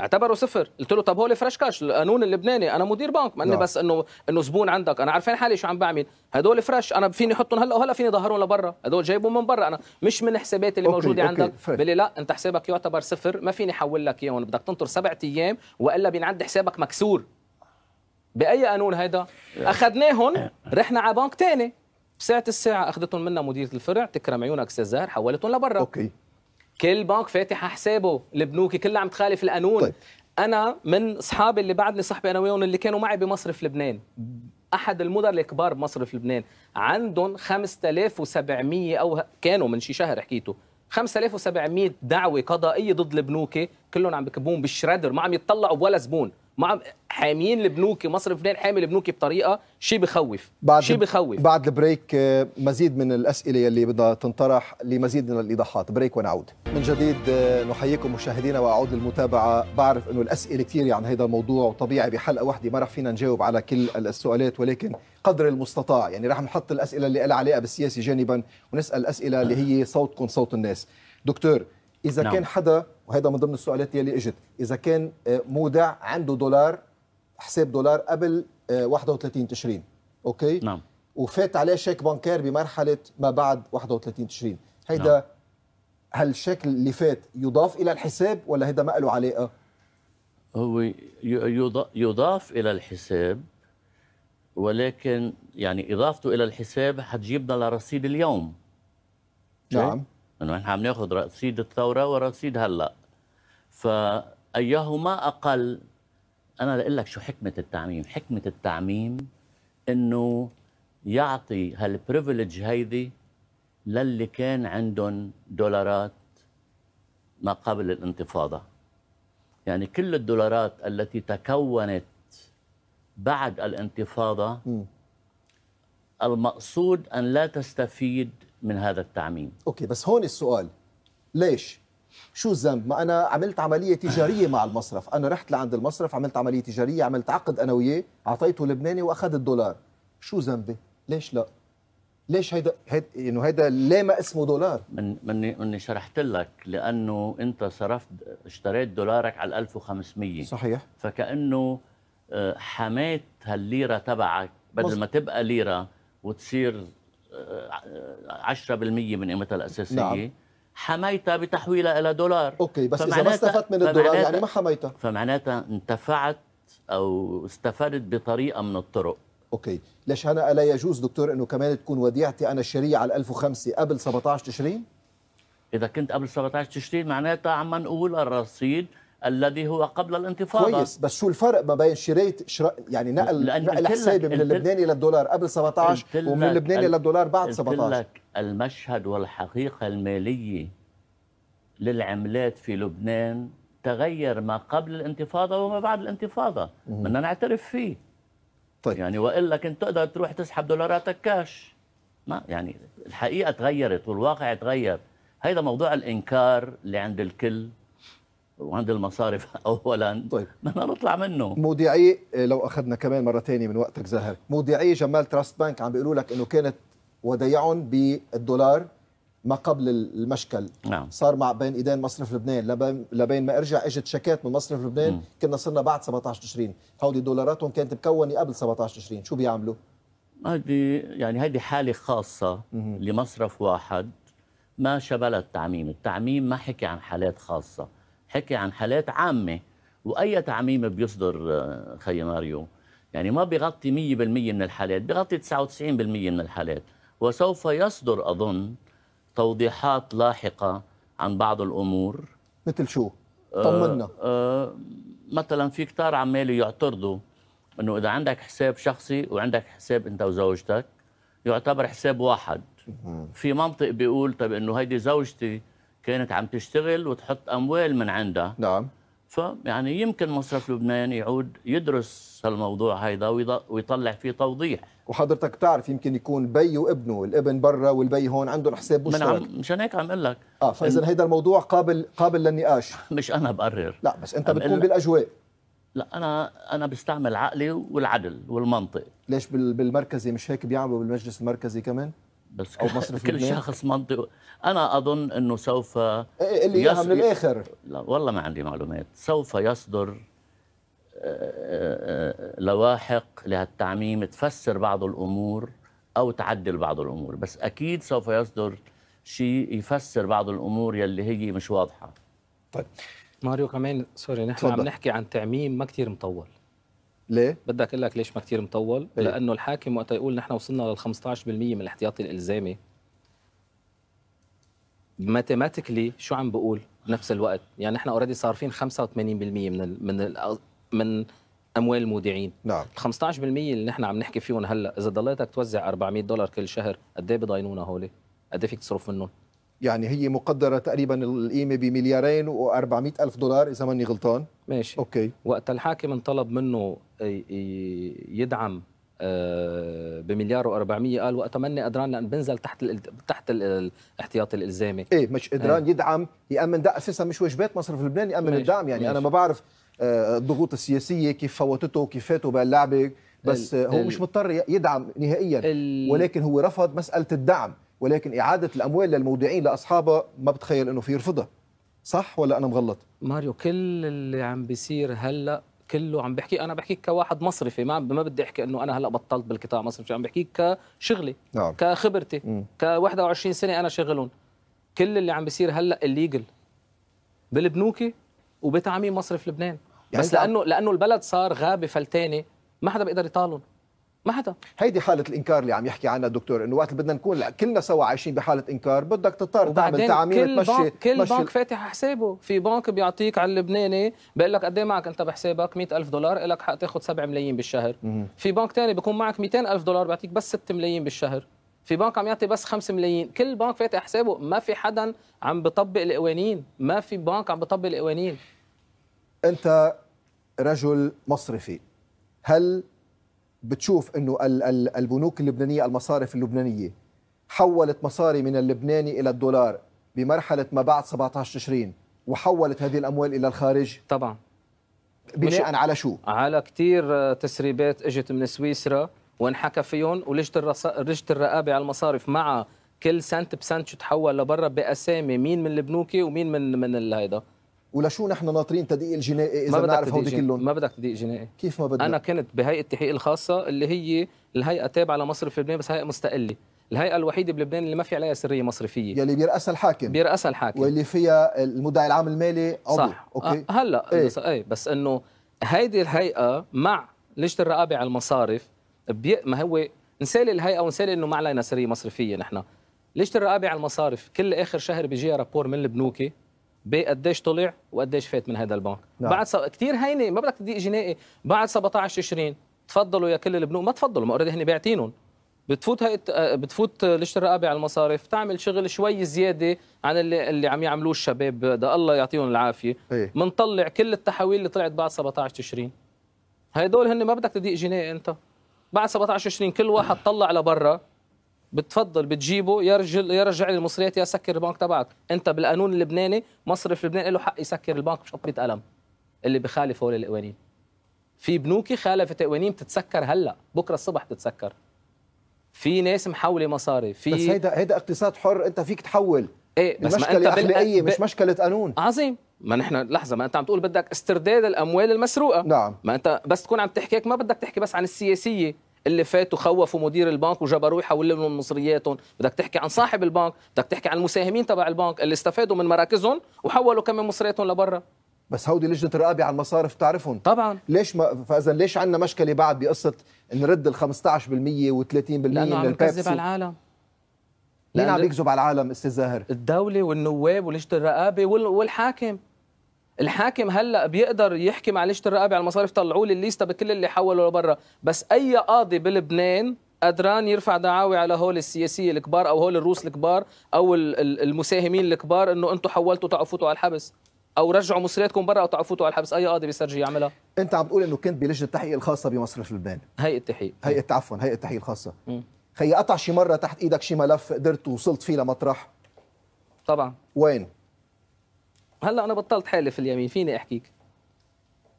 اعتبره صفر قلت له طب هو الفريش كاش القانون اللبناني انا مدير بنك ما اني نعم. بس انه انه زبون عندك انا عارفين حالي شو عم بعمل هدول فريش انا فيني احطهم هلا وهلا فيني ظهرهم لبرا هدول جايبهم من برا انا مش من حساباتي اللي أوكي موجوده أوكي عندك بلي لا انت حسابك يعتبر صفر ما فيني احول لك اياهم بدك تنطر سبعة ايام والا بينعد حسابك مكسور باي قانون هيدا اخذناهم رحنا على بنك ثاني بساعة الساعة اخذتهم منا مديرة الفرع تكرم عيونك استاذ زهر حولتهم لبرا اوكي كل بنك فاتح حسابه البنوك كلها عم تخالف القانون طيب. انا من اصحابي اللي بعدني صاحبي انا وياهم اللي كانوا معي بمصرف لبنان احد المدراء الكبار بمصرف لبنان عندهم 5700 او كانوا من شي شهر حكيته 5700 دعوه قضائيه ضد البنوك كلهم عم بكبون بالشرادر ما عم يتطلعوا بولا زبون مع حاميين البنوك مصر لبنان حامي لبنوكي بطريقه شيء بخوف بعد شيء بخوف بعد البريك آه، مزيد من الاسئله اللي بدها تنطرح لمزيد من الايضاحات بريك ونعود من جديد آه، نحييكم مشاهدينا واعود للمتابعه بعرف انه الاسئله كثير عن هذا الموضوع وطبيعي بحلقه واحده ما راح فينا نجاوب على كل السؤالات ولكن قدر المستطاع يعني راح نحط الاسئله اللي لها علاقه بالسياسه جانبا ونسال الاسئله اللي هي صوتكم صوت الناس دكتور اذا نعم. كان حدا وهذا من ضمن السؤالات يلي اجت اذا كان آه، مودع عنده دولار حساب دولار قبل 31 آه، تشرين اوكي نعم وفات عليه شيك بنكير بمرحله ما بعد 31 تشرين هيدا نعم. هل الشكل اللي فات يضاف الى الحساب ولا هيدا ما له علاقه هو يضاف الى الحساب ولكن يعني اضافته الى الحساب حتجيبنا لرصيد اليوم نعم انه احنا عم ناخذ رصيد الثوره ورصيد هلا فايهما اقل انا لاقول لك شو حكمه التعميم حكمه التعميم انه يعطي هالبريفليج هيدي للي كان عندهم دولارات ما قبل الانتفاضه يعني كل الدولارات التي تكونت بعد الانتفاضه م. المقصود ان لا تستفيد من هذا التعميم اوكي بس هون السؤال ليش شو الذنب ما انا عملت عمليه تجاريه مع المصرف انا رحت لعند المصرف عملت عمليه تجاريه عملت عقد انا وياه اعطيته لبناني واخذ الدولار شو ذنبي ليش لا ليش هيدا هيدا انه هيدا ليه ما اسمه دولار من من اني شرحت لك لانه انت صرفت اشتريت دولارك على 1500 صحيح فكانه آه، حميت هالليره تبعك بدل ما تبقى ليره وتصير 10% من قيمتها الاساسيه نعم. حميتها بتحويلها الى دولار اوكي بس اذا ما استفدت من الدولار يعني ما حميتها فمعناتها انتفعت او استفدت بطريقه من الطرق اوكي ليش انا الا يجوز دكتور انه كمان تكون وديعتي انا الشريعه على 1005 قبل 17 تشرين اذا كنت قبل 17 تشرين معناتها عم نقول الرصيد الذي هو قبل الانتفاضه كويس بس شو الفرق ما بين شرايه شراء يعني نقل نقل حسابي من اللبناني الى الدولار قبل 17 ومن اللبناني الى الدولار بعد 17 لك المشهد والحقيقه الماليه للعملات في لبنان تغير ما قبل الانتفاضه وما بعد الانتفاضه بدنا نعترف فيه طيب يعني والا كنت تقدر تروح تسحب دولاراتك كاش ما يعني الحقيقه تغيرت والواقع تغير هيدا موضوع الانكار اللي عند الكل وعند المصارف [LAUGHS] اولا طيب بدنا نطلع منه مودعي إيه، لو اخذنا كمان مره ثانيه من وقتك زاهر مودعي جمال تراست بانك عم بيقولوا لك انه كانت ودايعهم بالدولار ما قبل المشكل نعم. صار مع بين ايدين مصرف لبنان لبين ما ارجع اجت شيكات من مصرف لبنان م. كنا صرنا بعد 17 تشرين هودي دولاراتهم كانت مكونه قبل 17 تشرين شو بيعملوا هذه يعني هذه حاله خاصه م. لمصرف واحد ما شبلت التعميم التعميم ما حكي عن حالات خاصه حكي عن حالات عامه واي تعميم بيصدر آه، خي ماريو يعني ما بيغطي 100% من الحالات بيغطي 99% من الحالات وسوف يصدر اظن توضيحات لاحقه عن بعض الامور مثل شو آه، طمنا أه أه مثلا في كتار عمال يعترضوا انه اذا عندك حساب شخصي وعندك حساب انت وزوجتك يعتبر حساب واحد في منطق بيقول طب انه هيدي زوجتي كانت عم تشتغل وتحط اموال من عندها نعم فيعني يمكن مصرف لبنان يعود يدرس هالموضوع هيدا ويطلع فيه توضيح وحضرتك بتعرف يمكن يكون بي وابنه الابن برا والبي هون عندهم حساب مشترك من عم مشان هيك عم اقول لك اه فاذا هيدا الموضوع قابل قابل للنقاش مش انا بقرر لا بس انت بتكون بالاجواء لا انا انا بستعمل عقلي والعدل والمنطق ليش بالمركزي مش هيك بيعملوا بالمجلس المركزي كمان بس او مصرف [LAUGHS] كل المال. شخص منطقي انا اظن انه سوف إيه، اللي يص... من الاخر لا والله ما عندي معلومات سوف يصدر آه، آه، آه، لواحق لهالتعميم تفسر بعض الامور او تعدل بعض الامور بس اكيد سوف يصدر شيء يفسر بعض الامور يلي هي مش واضحه طيب ماريو كمان سوري نحن عم نحكي عن تعميم ما كثير مطول ليه؟ بدك اقول لك ليش ما كثير مطول؟ إيه؟ لانه الحاكم وقت يقول نحن وصلنا لل 15% من الاحتياطي الالزامي ماتيماتيكلي شو عم بقول؟ بنفس الوقت يعني نحن اوريدي صارفين 85% من من من اموال المودعين نعم 15% اللي نحن عم نحكي فيهم هلا اذا ضليتك توزع 400 دولار كل شهر قد ايه بضاينونا هول؟ قد ايه فيك تصرف منهم؟ يعني هي مقدره تقريبا القيمه بمليارين و400 الف دولار اذا ماني غلطان ماشي اوكي وقت الحاكم انطلب منه يدعم آه، بمليار و400 قال وقتها ماني قدران لان بنزل تحت ال تحت الاحتياط الاحتياطي الالزامي ايه مش قدران ايه. يدعم يامن ده اساسا مش واجبات مصرف لبنان يامن ماشي. الدعم يعني ماشي. انا ما بعرف آه، الضغوط السياسيه كيف فوتته وكيف فاتوا بهاللعبه بس ال هو ال مش مضطر يدعم نهائيا ولكن هو رفض مساله الدعم ولكن اعاده الاموال للمودعين لاصحابها ما بتخيل انه في يرفضها صح ولا انا مغلط ماريو كل اللي عم بيصير هلا كله عم بحكي انا بحكيك كواحد مصرفي ما ما بدي احكي انه انا هلا بطلت بالقطاع مصرفي عم بحكيك كشغلي نعم. كخبرتي ك 21 سنه انا شغلهم كل اللي عم بيصير هلا الليجل بالبنوكي وبتعميم مصرف لبنان يعني بس لانه لانه البلد صار غابه فلتانه ما حدا بيقدر يطالهم ما حدا هيدي حالة الإنكار اللي عم يحكي عنها الدكتور إنه وقت بدنا نكون كلنا سوا عايشين بحالة إنكار بدك تضطر تعمل تعامل كل تمشي بنك كل بنك فاتح حسابه في بنك بيعطيك على اللبناني بقول لك قد إيه معك أنت بحسابك 100 ألف دولار لك حق تاخذ 7 ملايين بالشهر مم. في بنك ثاني بيكون معك 200 ألف دولار بيعطيك بس 6 ملايين بالشهر في بنك عم يعطي بس 5 ملايين كل بنك فاتح حسابه ما في حدا عم بطبق القوانين ما في بنك عم بطبق القوانين أنت رجل مصرفي هل بتشوف انه البنوك اللبنانيه المصارف اللبنانيه حولت مصاري من اللبناني الى الدولار بمرحله ما بعد 17 تشرين وحولت هذه الاموال الى الخارج طبعا بناء على شو على كثير آه، تسريبات اجت من سويسرا وانحكى فيهم ولجنه لجنه الرقابه على المصارف مع كل سنت بسنت شو تحول لبرا باسامي مين من البنوكي ومين من من هيدا ولشو نحن ناطرين تدقيق الجنائي اذا بنعرف هودي كلهم ما بدك تدقيق جنائي كيف ما بدك انا كنت بهيئه التحقيق الخاصه اللي هي الهيئه تابعه لمصرف لبنان بس هيئه مستقله الهيئه الوحيده بلبنان اللي ما في عليها سريه مصرفيه يلي بيرأسها الحاكم بيرأسها الحاكم واللي فيها المدعي العام المالي عضو صح اوكي آه، هلا ايه, ايه بس انه هيدي الهيئه مع لجنه الرقابه على المصارف بي... ما هو نسالي الهيئه ونسالي انه ما علينا سريه مصرفيه نحن لجنه الرقابه على المصارف كل اخر شهر بيجيها رابور من البنوك بقديش طلع وقديش فات من هذا البنك نعم. بعد سب... كثير هينه ما بدك تدقيق جنائي بعد 17 تشرين تفضلوا يا كل البنوك ما تفضلوا ما اوريدي هن باعتينهم بتفوت هي... آه، بتفوت لجنه الرقابه على المصارف تعمل شغل شوي زياده عن اللي اللي عم يعملوه الشباب ده الله يعطيهم العافيه بنطلع إيه. كل التحويل اللي طلعت بعد 17 تشرين هدول هن ما بدك تضيق جنائي انت بعد 17 تشرين كل واحد طلع لبرا بتفضل بتجيبه يرجع يرجع للمصريات يا سكر البنك تبعك انت بالقانون اللبناني مصرف لبنان له حق يسكر البنك بشطبه قلم اللي بخالفه للقوانين في بنوك خالفت قوانين بتتسكر هلا بكره الصبح بتتسكر في ناس محوله مصاري في بس هيدا هيدا اقتصاد حر انت فيك تحول ايه بس مشكلة ما انت اخلاقيه ب... مش مشكله قانون عظيم ما نحن لحظه ما انت عم تقول بدك استرداد الاموال المسروقه نعم ما انت بس تكون عم تحكي ما بدك تحكي بس عن السياسيه اللي فاتوا خوفوا مدير البنك وجبروه يحول لهم مصرياتهم بدك تحكي عن صاحب البنك بدك تحكي عن المساهمين تبع البنك اللي استفادوا من مراكزهم وحولوا كمان مصرياتهم لبرا بس هودي لجنه الرقابه على المصارف بتعرفهم طبعا ليش ما فاذا ليش عندنا مشكله بعد بقصه نرد ال 15% و30% من عم يكذب على العالم مين عم يكذب على العالم استاذ زاهر؟ الدولة والنواب ولجنة الرقابة والحاكم الحاكم هلا بيقدر يحكي مع لجنه الرقابه على المصارف طلعوا لي الليسته بكل اللي حولوا لبرا بس اي قاضي بلبنان قدران يرفع دعاوي على هول السياسيه الكبار او هول الروس الكبار او المساهمين الكبار انه انتم حولتوا تعوا فوتوا على الحبس او رجعوا مصرياتكم برا او تعوا فوتوا على الحبس اي قاضي بيسترجي يعملها انت عم تقول انه كنت بلجنه التحقيق الخاصه بمصرف لبنان هيئه التحقيق هيئه عفوا هيئه التحقيق الخاصه خي قطع شي مره تحت ايدك شي ملف قدرت وصلت فيه لمطرح طبعا وين هلا انا بطلت حالي في اليمين فيني احكيك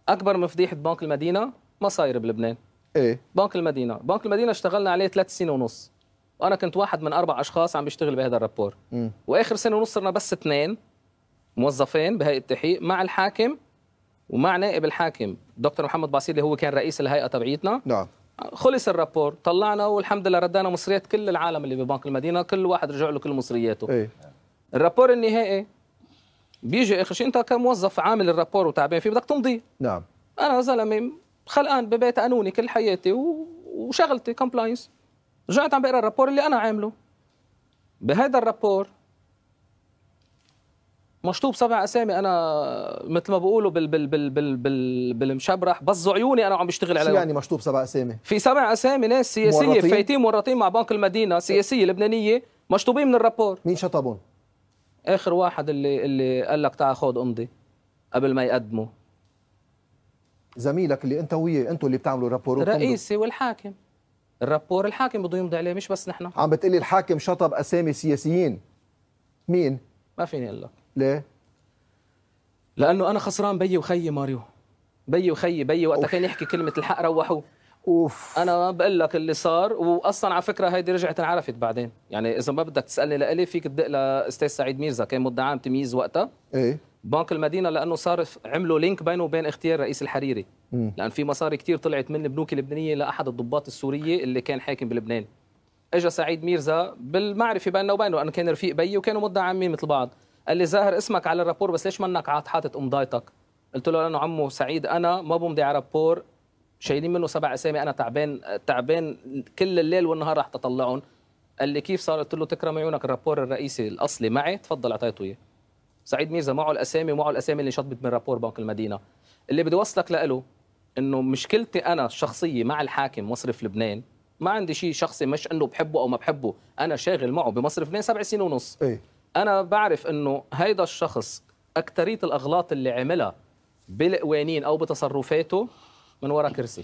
اكبر مفضيحه بنك المدينه ما صاير بلبنان ايه بنك المدينه بنك المدينه اشتغلنا عليه ثلاث سنين ونص وانا كنت واحد من اربع اشخاص عم بيشتغل بهذا الرابور م. واخر سنه ونص صرنا بس اثنين موظفين بهيئه التحقيق مع الحاكم ومع نائب الحاكم دكتور محمد باصير اللي هو كان رئيس الهيئه تبعيتنا نعم خلص الرابور طلعنا والحمد لله ردانا مصريات كل العالم اللي ببنك المدينه كل واحد رجع له كل مصرياته ايه الرابور النهائي بيجي اخر شيء انت كموظف عامل الرابور وتعبان فيه بدك تمضيه نعم انا زلمه خلقان ببيت قانوني كل حياتي و... وشغلتي كومبلاينس رجعت عم بقرا الرابور اللي انا عامله بهذا الرابور مشطوب سبع اسامي انا مثل ما بقولوا بال بال بال بال بال بالمشبرح بز عيوني انا عم بشتغل عليهم يعني مشطوب سبع اسامي في سبع اسامي ناس سياسيه فايتين مورطين مع بنك المدينه سياسيه لبنانيه مشطوبين من الرابور مين شطبهم اخر واحد اللي اللي قال لك تعال خذ امضي قبل ما يقدمه زميلك اللي انت وياه انتوا اللي بتعملوا رابور الرئيسي والحاكم الرابور الحاكم بده يمضي عليه مش بس نحن عم بتقلي الحاكم شطب اسامي سياسيين مين ما فيني اقول لك ليه لانه انا خسران بيي وخيي ماريو بيي وخيي بيي وقتها كان يحكي كلمه الحق روحوه اوف انا بقول لك اللي صار واصلا على فكره هيدي رجعت انعرفت بعدين يعني اذا ما بدك تسالني لإلي فيك تدق لاستاذ سعيد ميرزا كان مدعاه تمييز وقتها ايه بنك المدينه لانه صار عملوا لينك بينه وبين اختيار رئيس الحريري مم. لان في مصاري كثير طلعت من البنوك اللبنانيه لاحد الضباط السوريه اللي كان حاكم بلبنان اجى سعيد ميرزا بالمعرفه بيننا وبينه لانه كان رفيق بيي وكانوا مدة عامين مثل بعض قال لي زاهر اسمك على الرابور بس ليش منك عاد حاطط ام ضايتك قلت له لانه عمو سعيد انا ما بمضي على رابور شايلين منه سبع اسامي انا تعبان تعبان كل الليل والنهار راح تطلعون قال لي كيف صار؟ قلت له تكرم عيونك الرابور الرئيسي الاصلي معي تفضل اعطيته اياه سعيد ميزه معه الاسامي ومعه الاسامي اللي شطبت من رابور بنك المدينه اللي بدي اوصلك له انه مشكلتي انا الشخصيه مع الحاكم مصرف لبنان ما عندي شيء شخصي مش انه بحبه او ما بحبه انا شاغل معه بمصرف لبنان سبع سنين ونص إيه؟ انا بعرف انه هيدا الشخص اكثريه الاغلاط اللي عملها بالقوانين او بتصرفاته من وراء كرسي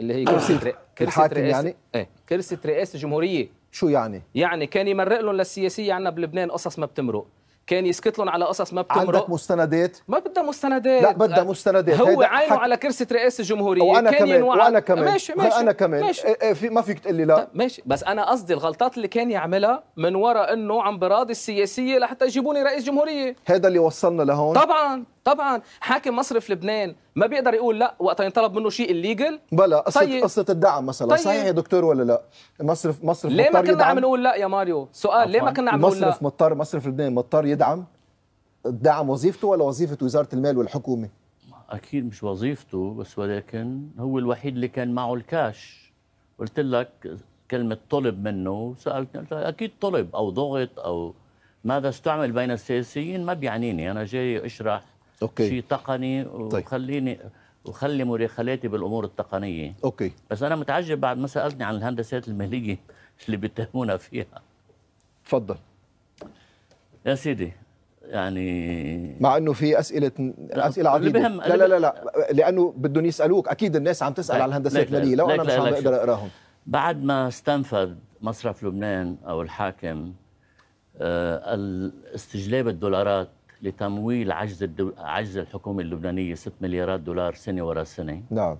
اللي هي آه. كرسي رئ... كرسي رئاسه يعني؟ ايه كرسي رئاسه جمهوريه شو يعني؟ يعني كان يمرق لهم للسياسيه عندنا بلبنان قصص ما بتمرق كان يسكت لهم على قصص ما بتمرق عندك مستندات؟ ما بدها مستندات لا بدها آه، مستندات هو عينه حك... على كرسي رئاسه الجمهوريه وأنا كان كمان ينوع... وأنا كمان ماشي ماشي أنا كمان ماشي. إيه, إيه، في ما فيك تقول لي لا ماشي بس أنا قصدي الغلطات اللي كان يعملها من وراء إنه عم براضي السياسية لحتى يجيبوني رئيس جمهورية هذا اللي وصلنا لهون طبعا طبعا حاكم مصر في لبنان ما بيقدر يقول لا وقت ينطلب منه شيء الليجل بلا قصه طيب. قصه الدعم مثلا طيب. صحيح يا دكتور ولا لا مصرف مصرف ليه ما كنا عم نقول لا يا ماريو سؤال ليه ما كنا عم نقول لا مصرف مضطر مصرف لبنان مضطر يدعم الدعم وظيفته ولا وظيفه وزاره المال والحكومه اكيد مش وظيفته بس ولكن هو الوحيد اللي كان معه الكاش قلت لك كلمه طلب منه سالت اكيد طلب او ضغط او ماذا استعمل بين السياسيين ما بيعنيني انا جاي اشرح أوكي. شيء تقني طيب. وخليني طيب. وخلي مداخلاتي بالامور التقنيه اوكي بس انا متعجب بعد ما سالتني عن الهندسات الماليه [LAUGHS] اللي بيتهمونا فيها تفضل يا سيدي يعني مع انه في اسئله اسئله عديده بهم... لا, لا لا لا لانه بدهم يسالوك اكيد الناس عم تسال عن الهندسات الماليه لو انا مش عم بقدر اقراهم بعد ما استنفذ مصرف لبنان او الحاكم آه، استجلاب الدولارات لتمويل عجز الدو... عجز الحكومه اللبنانيه 6 مليارات دولار سنه ورا سنه نعم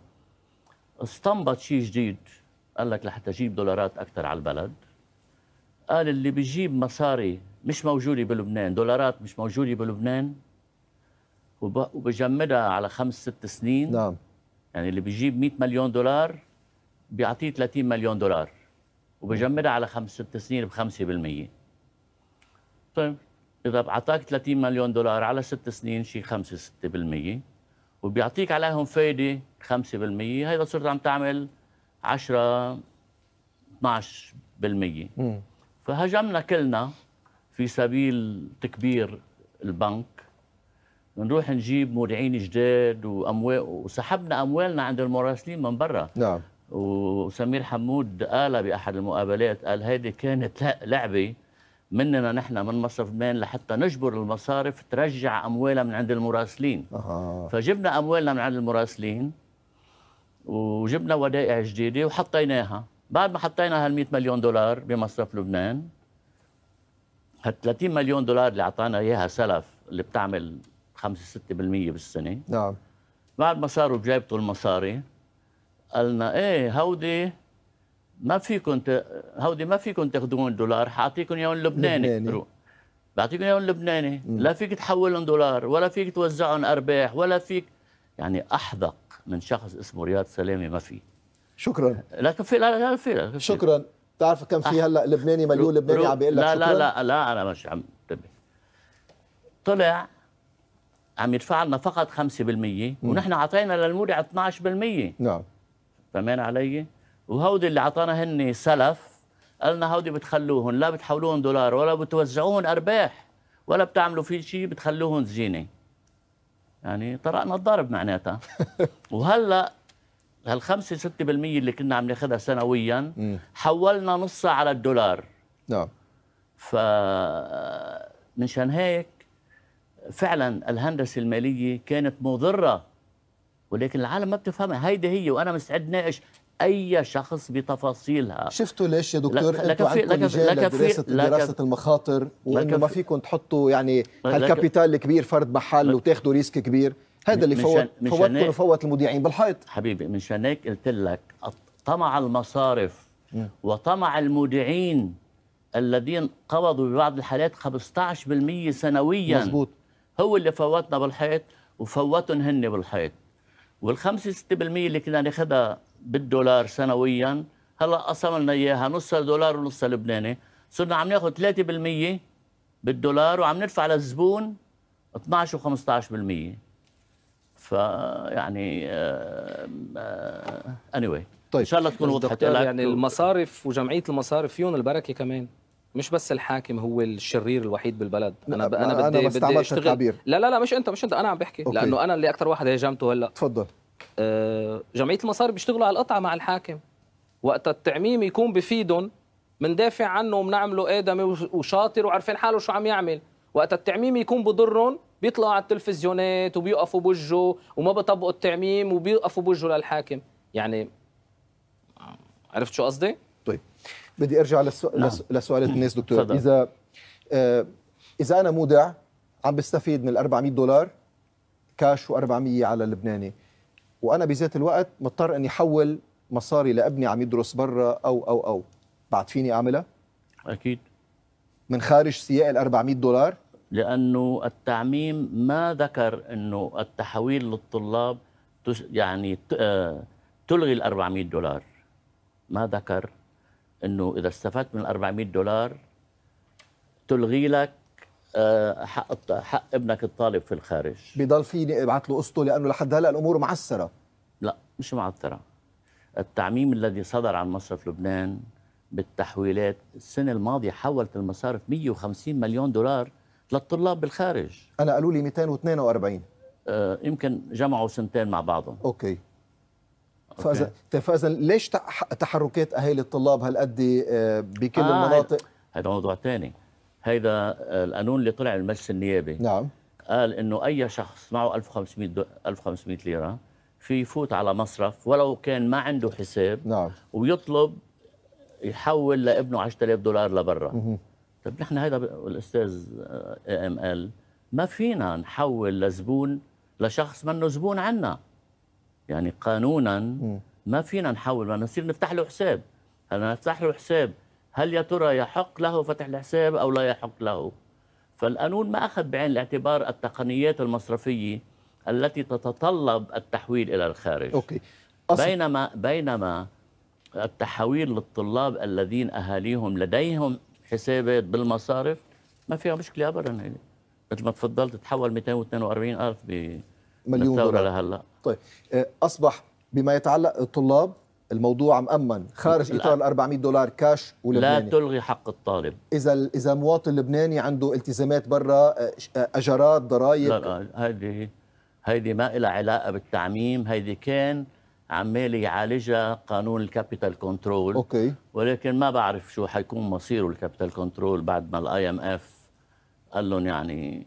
استنبط شيء جديد قال لك لحتى اجيب دولارات اكثر على البلد قال اللي بيجيب مصاري مش موجوده بلبنان دولارات مش موجوده بلبنان وب... وبجمدها على خمس ست سنين نعم يعني اللي بيجيب 100 مليون دولار بيعطيه 30 مليون دولار وبجمدها على خمس ست سنين ب 5% طيب اذا بعطاك 30 مليون دولار على ست سنين شيء 5 6% وبيعطيك عليهم فايده 5% هيدا صرت عم تعمل 10 12% فهجمنا كلنا في سبيل تكبير البنك نروح نجيب مودعين جداد واموال وسحبنا اموالنا عند المراسلين من برا نعم وسمير حمود قال باحد المقابلات قال هيدي كانت لعبه مننا نحن من مصرف مين لحتى نجبر المصارف ترجع اموالها من عند المراسلين آه. فجبنا اموالنا من عند المراسلين وجبنا ودائع جديده وحطيناها بعد ما حطينا هال 100 مليون دولار بمصرف لبنان هال 30 مليون دولار اللي اعطانا اياها سلف اللي بتعمل 5 6% بالسنه نعم بعد ما صاروا بجيبته المصاري قالنا ايه هودي ما فيكم هودي ما فيكم تاخذون دولار حاعطيكم اياهم لبناني روح بعطيكم اياهم لبناني لا فيك تحولهم دولار ولا فيك توزعهم ارباح ولا فيك يعني احذق من شخص اسمه رياض سلامه ما في شكرا لكن في لا لا في شكرا بتعرف كم في هلا لبناني مليون لبناني عم بيقول لك لا لا لا لا انا مش عم انتبه طلع عم يدفع لنا فقط 5% ونحن اعطينا للمودع 12% نعم فمان علي؟ وهودي اللي عطانا هن سلف قالنا هودي بتخلوهم لا بتحولوهم دولار ولا بتوزعوهم ارباح ولا بتعملوا في شيء بتخلوهم زينه يعني طرقنا الضرب معناتها [LAUGHS] وهلا هال 5 6% اللي كنا عم ناخذها سنويا حولنا نصها على الدولار نعم ف مشان هيك فعلا الهندسة المالية كانت مضرة ولكن العالم ما بتفهمها هيدي هي وأنا مستعد ناقش اي شخص بتفاصيلها شفتوا ليش يا دكتور لك انتوا عندكم مجال لدراسه دراسه المخاطر وانه ما فيكم تحطوا يعني هالكابيتال الكبير فرد محل وتاخذوا ريسك كبير هذا اللي فوت فوتكم وفوت المذيعين بالحيط حبيبي من هيك قلت لك طمع المصارف وطمع المودعين الذين قبضوا ببعض الحالات 15% سنويا مزبوط هو اللي فوتنا بالحيط وفوتهم هن بالحيط والخمسة ستة بالمية اللي كنا ناخذها بالدولار سنويا هلا قسم لنا اياها نص دولار ونص لبناني صرنا عم ناخذ 3% بالدولار وعم ندفع للزبون 12 و15% فيعني اني anyway. طيب ان شاء الله تكون وضحت يعني المصارف وجمعيه المصارف فيهم البركه كمان مش بس الحاكم هو الشرير الوحيد بالبلد انا ب... انا بدي انا بدي اشتغل تعبير. لا لا لا مش انت مش انت انا عم بحكي أوكي. لانه انا اللي اكثر واحد هاجمته هلا تفضل آه، جمعيه المصاري بيشتغلوا على القطعه مع الحاكم وقت التعميم يكون بفيدهم مندافع عنه وبنعمله ادمي وشاطر وعارفين حاله شو عم يعمل وقت التعميم يكون بضرهم بيطلعوا على التلفزيونات وبيوقفوا بوجه وما بيطبقوا التعميم وبيوقفوا بوجه للحاكم يعني عرفت شو قصدي؟ بدي ارجع للسؤال نعم. لسؤال الناس دكتور صدق. اذا آه اذا انا مودع عم بستفيد من ال 400 دولار كاش و400 على اللبناني وانا بذات الوقت مضطر اني احول مصاري لابني عم يدرس برا او او او بعد فيني اعملها اكيد من خارج سياق ال 400 دولار لانه التعميم ما ذكر انه التحويل للطلاب يعني آه، تلغي ال 400 دولار ما ذكر انه اذا استفدت من 400 دولار تلغي لك آه، حق حق ابنك الطالب في الخارج بضل في ابعث له قصته لانه لحد هلا الامور معسره لا مش معثره التعميم الذي صدر عن مصرف لبنان بالتحويلات السنه الماضيه حولت المصارف 150 مليون دولار للطلاب بالخارج انا قالوا لي 242 آه، يمكن جمعوا سنتين مع بعضهم اوكي فاذا فاذا ليش تحركات اهالي الطلاب هالقد آه، بكل آه المناطق هذا موضوع ثاني هذا القانون اللي طلع المجلس النيابي نعم قال انه اي شخص معه 1500 دو... 1500 ليره في يفوت على مصرف ولو كان ما عنده حساب نعم ويطلب يحول لابنه 10000 دولار لبرا طيب نحن هذا الاستاذ آه، ام ال ما فينا نحول لزبون لشخص منه زبون عنا يعني قانونا ما فينا نحول ما نصير نفتح له حساب هلا نفتح له حساب هل يا ترى يحق له فتح الحساب او لا يحق له فالقانون ما اخذ بعين الاعتبار التقنيات المصرفيه التي تتطلب التحويل الى الخارج أوكي. أصل... بينما بينما التحويل للطلاب الذين اهاليهم لديهم حسابات بالمصارف ما فيها مشكله ابدا يعني مثل ما تفضلت تحول 242 الف ب مليون دولار لهلا طيب آه، اصبح بما يتعلق الطلاب الموضوع مأمن خارج اطار ال 400 دولار كاش ولبناني لا تلغي حق الطالب اذا اذا مواطن لبناني عنده التزامات برا آه، آه، اجارات ضرائب لا لا هذه هيدي ما لها علاقه بالتعميم هيدي كان عمال يعالجها قانون الكابيتال كنترول اوكي ولكن ما بعرف شو حيكون مصيره الكابيتال كنترول بعد ما الاي ام اف قال لهم يعني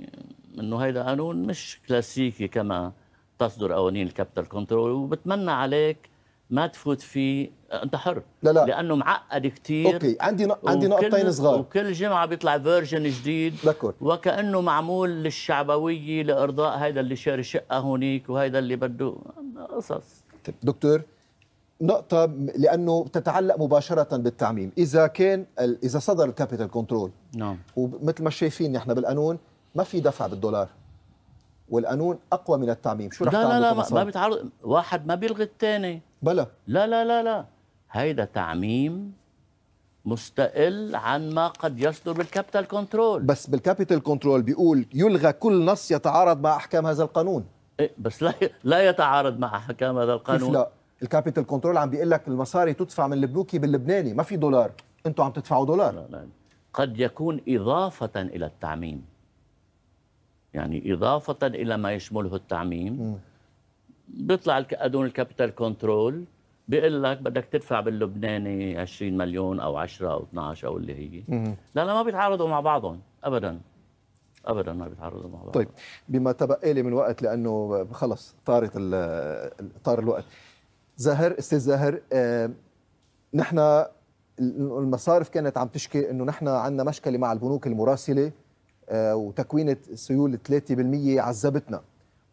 انه هيدا قانون مش كلاسيكي كما تصدر قوانين الكابيتال كنترول وبتمنى عليك ما تفوت فيه انت حر لا لا لانه معقد كثير اوكي عندي ن... عندي نقطتين صغار وكل جمعه بيطلع فيرجن جديد دكور. وكانه معمول للشعبويه لارضاء هيدا اللي شاري شقه هونيك وهيدا اللي بده قصص طيب، دكتور نقطة لأنه تتعلق مباشرة بالتعميم، إذا كان إذا صدر الكابيتال كنترول نعم ومثل ما شايفين نحن بالقانون ما في دفع بالدولار والقانون اقوى من التعميم شو رح لا لا لا ما, بتعرض بيتعرض واحد ما بيلغي الثاني بلا لا لا لا لا هيدا تعميم مستقل عن ما قد يصدر بالكابيتال كنترول بس بالكابيتال كنترول بيقول يلغى كل نص يتعارض مع احكام هذا القانون إيه بس لا لا يتعارض مع احكام هذا القانون كيف لا الكابيتال كنترول عم بيقول لك المصاري تدفع من البلوكي باللبناني ما في دولار انتم عم تدفعوا دولار لا لا. قد يكون اضافه الى التعميم يعني إضافة إلى ما يشمله التعميم بيطلع الكادون الكابيتال كنترول بيقول لك بدك تدفع باللبناني 20 مليون او 10 او 12 او اللي هي لا لا ما بيتعارضوا مع بعضهم ابدا ابدا ما بيتعارضوا مع بعضهم طيب بما تبقى لي من وقت لانه خلص طارت طار الوقت زاهر استاذ زاهر آه نحن المصارف كانت عم تشكي انه نحن عندنا مشكله مع البنوك المراسله آه، وتكوينه سيوله 3% عذبتنا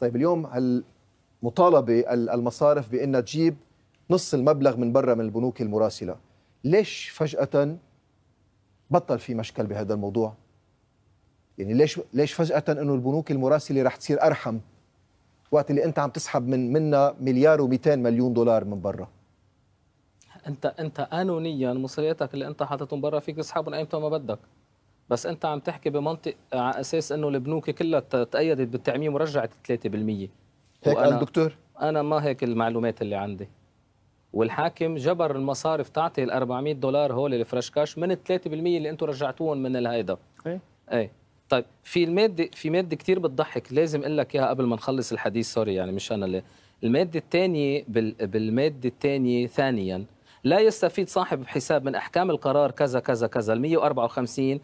طيب اليوم المطالبه المصارف بانها تجيب نص المبلغ من برا من البنوك المراسله ليش فجاه بطل في مشكل بهذا الموضوع يعني ليش ليش فجاه انه البنوك المراسله رح تصير ارحم وقت اللي انت عم تسحب من منا مليار و200 مليون دولار من برا انت انت قانونيا مصرياتك اللي انت حاططهم برا فيك تسحبهم ايمتى ما بدك بس انت عم تحكي بمنطق على اساس انه البنوك كلها تايدت بالتعميم ورجعت 3% هيك قال الدكتور انا ما هيك المعلومات اللي عندي والحاكم جبر المصارف تعطي ال 400 دولار هول الفريش كاش من ال 3% اللي انتم رجعتوهم من الهيدا ايه ايه طيب في الماده في ماده كثير بتضحك لازم اقول لك اياها قبل ما نخلص الحديث سوري يعني مش انا اللي الماده الثانيه بال... بالماده الثانيه ثانيا لا يستفيد صاحب حساب من احكام القرار كذا كذا كذا ال 154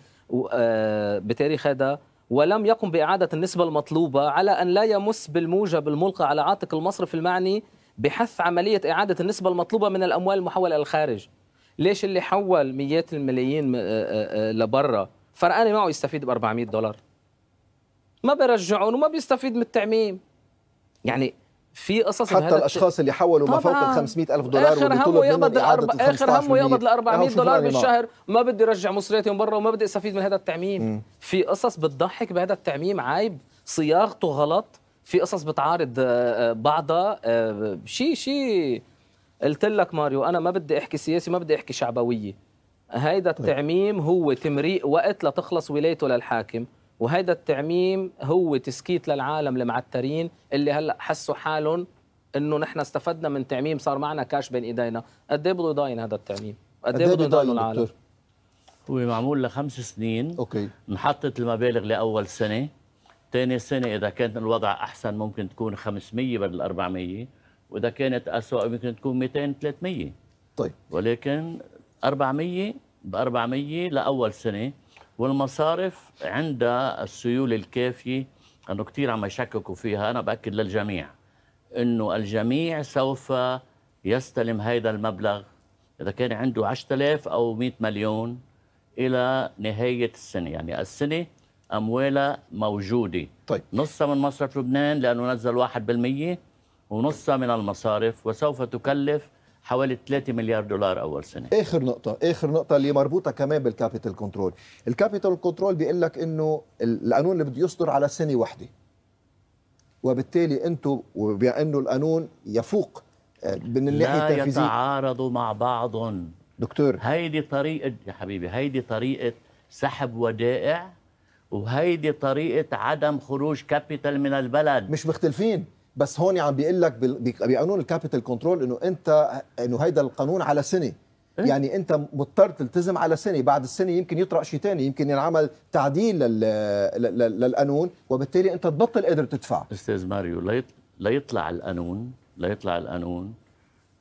آه، بتاريخ هذا ولم يقم بإعادة النسبة المطلوبة على أن لا يمس بالموجب الملقى على عاتق المصرف المعني بحث عملية إعادة النسبة المطلوبة من الأموال المحولة للخارج ليش اللي حول مئات الملايين آه، آه، لبرا فرقاني معه يستفيد ب 400 دولار ما بيرجعون وما بيستفيد من التعميم يعني في قصص حتى الاشخاص اللي حولوا ما فوق ال 500 الف دولار اخر همه يقبض اخر همه يقبض ل 400 دولار بالشهر ما بدي ارجع مصرياتي من برا وما بدي استفيد من هذا التعميم في قصص بتضحك بهذا التعميم عيب صياغته غلط في قصص بتعارض آه، آه، بعضها شيء آه، شيء قلت لك ماريو انا ما بدي احكي سياسي ما بدي احكي شعبويه هيدا طيب. التعميم هو تمريق وقت لتخلص ولايته للحاكم وهيدا التعميم هو تسكيت للعالم المعترين اللي هلا حسوا حالهم انه نحن استفدنا من تعميم صار معنا كاش بين ايدينا قد ايه بده يضاين هذا التعميم قد ايه, إيه بده يضاين العالم هو معمول لخمس سنين اوكي انحطت المبالغ لاول سنه ثاني سنه اذا كان الوضع احسن ممكن تكون 500 بدل 400 واذا كانت اسوء ممكن تكون 200 300 طيب ولكن 400 ب 400 لاول سنه والمصارف عندها السيول الكافيه أنه كثير عم يشككوا فيها أنا بأكد للجميع أنه الجميع سوف يستلم هذا المبلغ إذا كان عنده 10000 أو 100 مليون إلى نهاية السنة يعني السنة أموالها موجودة طيب. نصها من مصرف لبنان لأنه نزل 1% ونصها من المصارف وسوف تكلف حوالي 3 مليار دولار اول سنه اخر نقطه اخر نقطه اللي مربوطه كمان بالكابيتال كنترول الكابيتال كنترول بيقول لك انه القانون اللي بده يصدر على سنه واحده وبالتالي انتم وبانه القانون يفوق آه، من الناحيه التنفيذيه لا يتعارضوا مع بعضهم دكتور هيدي طريقه يا حبيبي هيدي طريقه سحب ودائع وهيدي طريقه عدم خروج كابيتال من البلد مش مختلفين بس هون عم يعني بيقول لك بقانون الكابيتال كنترول انه انت انه هيدا القانون على سنه إيه؟ يعني انت مضطر تلتزم على سنه بعد السنه يمكن يطرا شيء ثاني يمكن ينعمل تعديل للقانون وبالتالي انت تبطل قادر تدفع استاذ ماريو لا يطلع القانون لا يطلع القانون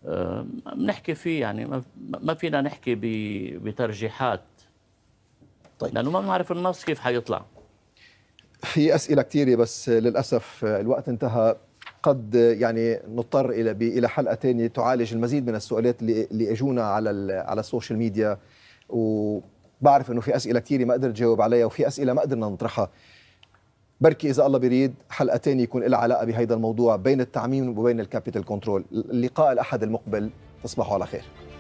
آه، بنحكي فيه يعني ما فينا نحكي بترجيحات طيب لانه ما بنعرف النص كيف حيطلع في اسئله كثيره بس للاسف الوقت انتهى قد يعني نضطر الى الى حلقه ثانيه تعالج المزيد من السؤالات اللي اللي اجونا على على السوشيال ميديا وبعرف انه في اسئله كثيره ما قدرت جاوب عليها وفي اسئله ما قدرنا نطرحها بركي اذا الله بيريد حلقه ثانيه يكون لها علاقه بهذا الموضوع بين التعميم وبين الكابيتال كنترول اللقاء الاحد المقبل تصبحوا على خير